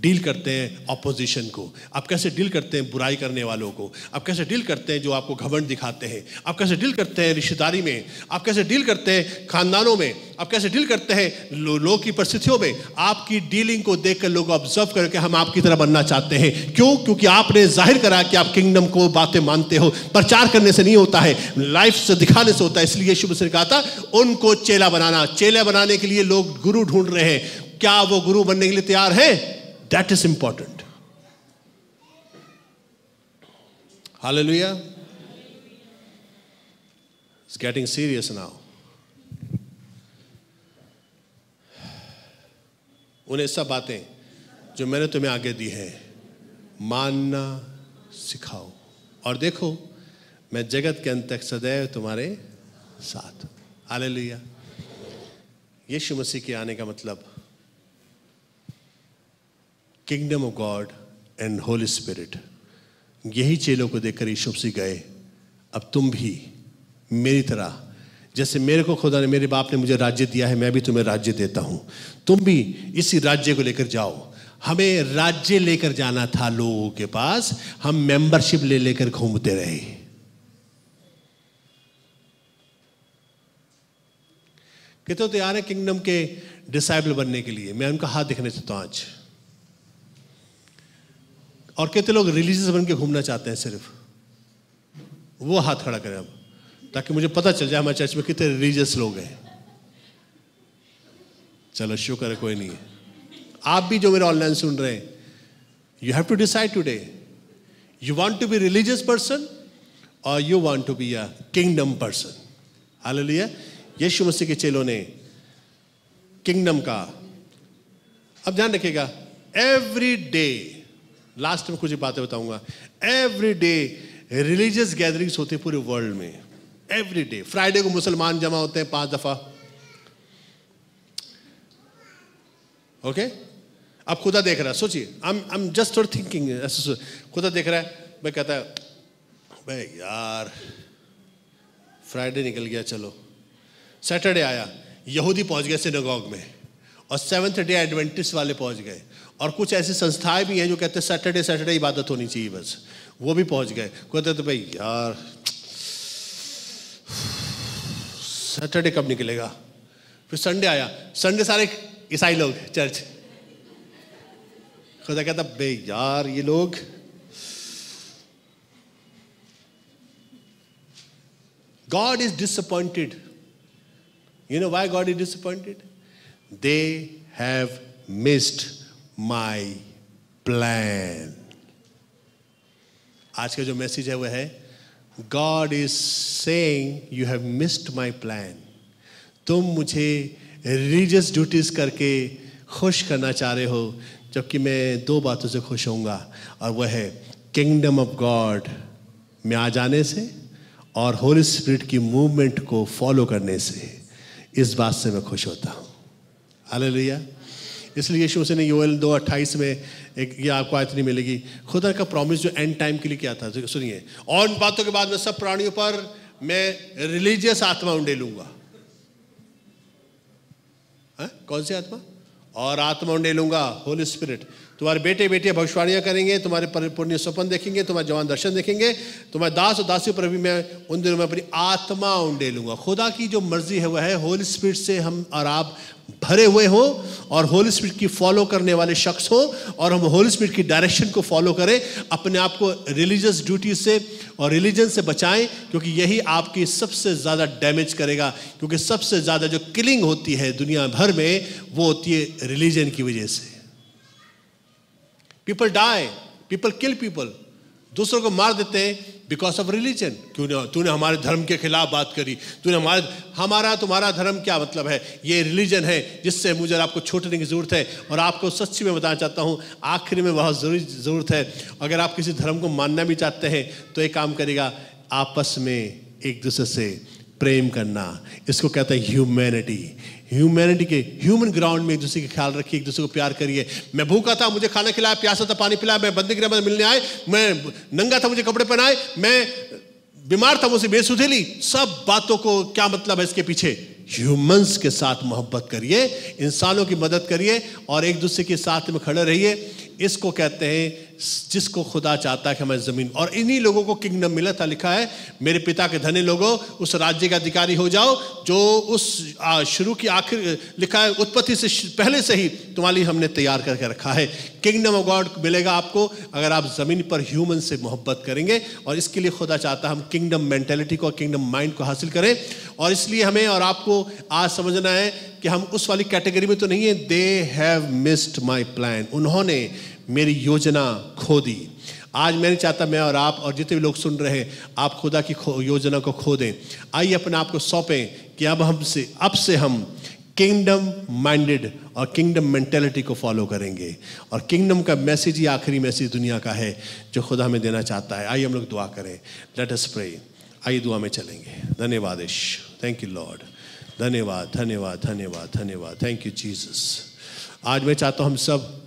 डील करते हैं अपोजिशन को आप कैसे डील करते हैं बुराई करने वालों को आप कैसे डील करते हैं जो आपको घमंड दिखाते हैं आप कैसे डील करते हैं रिश्तेदारी में आप कैसे डील करते हैं खानदानों में आप कैसे डील करते हैं लो, की परिस्थितियों में आपकी डीलिंग को कर लोग ऑब्जर्व करके हम आपकी तरह बनना चाहते हैं क्यों क्योंकि आपने जाहिर करा कि आप किंगडम को बातें मानते हो प्रचार करने से नहीं होता है लाइफ से दिखाने से होता है इसलिए शुभ से कहा था उनको चेला बनाना चेला बनाने के लिए लोग गुरु ढूंढ रहे हैं क्या वो गुरु बनने के लिए तैयार हैं That is important. Hallelujah. It's getting serious now. उन्हें सब बातें जो मैंने तुम्हें आगे दी हैं मानना सिखाओ और देखो मैं जगत के अंत तक सदैव तुम्हारे साथ हालेलुया यीशु मसीह के आने का मतलब kingdom of God and Holy Spirit यही चेलों को देखकर यीशु मसीह गए अब तुम भी मेरी तरह जैसे मेरे को खुदा ने मेरे बाप ने मुझे राज्य दिया है मैं भी तुम्हें राज्य देता हूँ तुम भी इसी राज्य को लेकर जाओ हमें राज्य लेकर जाना था लोगों के पास हम मेंबरशिप ले लेकर घूमते रहे कितने तैयार है किंगडम के डिसाइबल बनने के लिए मैं उनका हाथ देखने चाहता हूँ आज और कितने लोग रिलीजियस बन के घूमना चाहते हैं सिर्फ वो हाथ खड़ा करें अब ताकि मुझे पता चल जाए हमारे चर्च में कितने रिलीजियस लोग हैं चलो शुक्र है कोई नहीं है आप भी जो मेरे ऑनलाइन सुन रहे हैं you have to decide today you want to be religious person और you want to be a kingdom person hallelujah यशु मसीह के चेलों ने किंगडम का अब ध्यान रखिएगा एवरी डे लास्ट में कुछ बातें बताऊंगा एवरी डे रिलीजियस गैदरिंग्स होती है पूरे वर्ल्ड में एवरी डे फ्राइडे को मुसलमान जमा होते हैं पांच दफा ओके okay? अब खुदा देख रहा है सोचिए आई एम जस्ट और थिंकिंग खुदा देख रहा है मैं कहता है भाई यार फ्राइडे निकल गया चलो सैटरडे आया यहूदी पहुंच गए सिनेगॉग में और सेवन्थ डे एडवेंटिस वाले पहुंच गए और कुछ ऐसी संस्थाएं भी हैं जो कहते हैं सैटरडे सैटरडे इबादत होनी चाहिए बस वो भी पहुंच गए कहते तो भाई यार सैटरडे कब निकलेगा फिर संडे आया संडे सारे ईसाई लोग चर्च खुदा कहता बे यार ये लोग God is disappointed you know why God is disappointed they have missed my plan आज का जो मैसेज है वह है God is saying you have missed my plan तुम मुझे रिलीजियस ड्यूटीज करके खुश करना चाह रहे हो जबकि मैं दो बातों से खुश होऊंगा और वह है किंगडम ऑफ गॉड में आ जाने से और होली स्पिरिट की मूवमेंट को फॉलो करने से इस बात से मैं खुश होता हूँ हालेलुया इसलिए यीशु मसीह ने योएल दो अट्ठाईस में एक ये आपको आयत नहीं मिलेगी खुदा का प्रॉमिस जो एंड टाइम के लिए किया था सुनिए और उन बातों के बाद में सब प्राणियों पर मैं रिलीजियस आत्मा उंडे लूंगा है? हाँ? कौन सी आत्मा और आत्मा उंडे लूंगा होली स्पिरिट तुम्हारे बेटे बेटियाँ भविष्यवाणियाँ करेंगे तुम्हारे पुण्य स्वपन देखेंगे तुम्हारे जवान दर्शन देखेंगे तुम्हारे दास और दासी पर भी मैं उन दिनों में अपनी आत्मा उंडे लूँगा खुदा की जो मर्जी है वह है होली स्पिरिट से हम और आप भरे हुए हों और होली स्पिरिट की फॉलो करने वाले शख्स हों और हम होली स्पिरिट की डायरेक्शन को फॉलो करें अपने आप को रिलीजियस ड्यूटी से और रिलीजन से बचाएं क्योंकि यही आपकी सबसे ज़्यादा डैमेज करेगा क्योंकि सबसे ज़्यादा जो किलिंग होती है दुनिया भर में वो होती है रिलीजन की वजह से people die people kill people दूसरों को मार देते हैं बिकॉज ऑफ रिलीजन क्यों तूने हमारे धर्म के खिलाफ बात करी तूने हमारे हमारा तुम्हारा धर्म क्या मतलब है ये रिलीजन है जिससे मुझे आपको छूटने की ज़रूरत है और आपको सच्ची में बताना चाहता हूँ आखिर में बहुत ज़रूरी ज़रूरत है अगर आप किसी धर्म को मानना भी चाहते हैं तो एक काम करेगा आपस में एक दूसरे से प्रेम करना इसको कहता है ह्यूमैनिटी ह्यूमैनिटी के ह्यूमन ग्राउंड में एक दूसरे का ख्याल रखिए एक दूसरे को प्यार करिए मैं भूखा था मुझे खाना खिलाया प्यासा था पानी पिलाया मैं बंदी गृह मिलने आए मैं नंगा था मुझे कपड़े पहनाए मैं बीमार था मुझे बेसुधे ली सब बातों को क्या मतलब है इसके पीछे ह्यूमंस के साथ मोहब्बत करिए इंसानों की मदद करिए और एक दूसरे के साथ में खड़े रहिए इसको कहते हैं जिसको खुदा चाहता है कि हमें ज़मीन और इन्हीं लोगों को किंगडम मिला था लिखा है मेरे पिता के धने लोगों उस राज्य का अधिकारी हो जाओ जो उस शुरू की आखिर लिखा है उत्पत्ति से पहले से ही तुम्हारे लिए हमने तैयार करके रखा है किंगडम ऑफ गॉड मिलेगा आपको अगर आप ज़मीन पर ह्यूमन से मोहब्बत करेंगे और इसके लिए खुदा चाहता है हम किंगडम मेंटेलिटी को किंगडम माइंड को हासिल करें और इसलिए हमें और आपको आज समझना है कि हम उस वाली कैटेगरी में तो नहीं है they have missed my plan उन्होंने मेरी योजना खो दी आज मैं नहीं चाहता मैं और आप और जितने भी लोग सुन रहे हैं आप खुदा की योजना को खो दें आइए अपने आप को सौंपें कि अब हमसे अब से हम किंगडम माइंडेड और किंगडम मेंटेलिटी को फॉलो करेंगे और किंगडम का मैसेज ही आखिरी मैसेज दुनिया का है जो खुदा हमें देना चाहता है आइए हम लोग दुआ करें लेट अस प्रे आइए दुआ में चलेंगे धन्यवाद ईश थैंक यू लॉर्ड धन्यवाद धन्यवाद धन्यवाद धन्यवाद थैंक यू जीसस आज मैं चाहता हूँ हम सब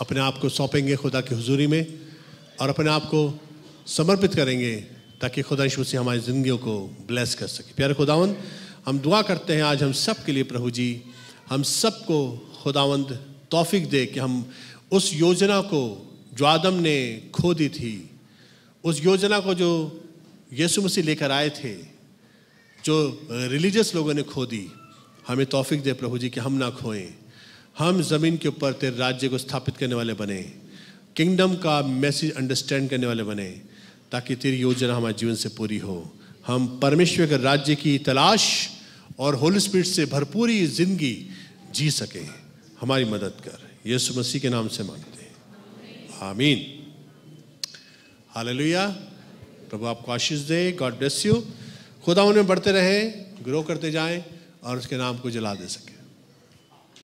अपने आप को सौंपेंगे खुदा की हजूरी में और अपने आप को समर्पित करेंगे ताकि खुदा यीशु से हमारी जिंदगी को ब्लेस कर सके प्यारे खुदावंद हम दुआ करते हैं आज हम सब के लिए प्रभु जी हम सबको खुदावंद तोफ़ी दे कि हम उस योजना को जो आदम ने खो दी थी उस योजना को जो यीशु मसीह लेकर आए थे जो रिलीजियस लोगों ने खो दी हमें तौफीक दे प्रभु जी कि हम ना खोएं हम ज़मीन के ऊपर तेरे राज्य को स्थापित करने वाले बने किंगडम का मैसेज अंडरस्टैंड करने वाले बने ताकि तेरी योजना हमारे जीवन से पूरी हो हम परमेश्वर के राज्य की तलाश और होली स्पिरिट से भरपूरी जिंदगी जी सकें हमारी मदद कर यीशु मसीह के नाम से मांगते हैं आमीन हालेलुया प्रभु आपको आशीष दे गॉड ब्लेस यू खुदा उन्हें बढ़ते रहें ग्रो करते जाएं और उसके नाम को जला दे सकें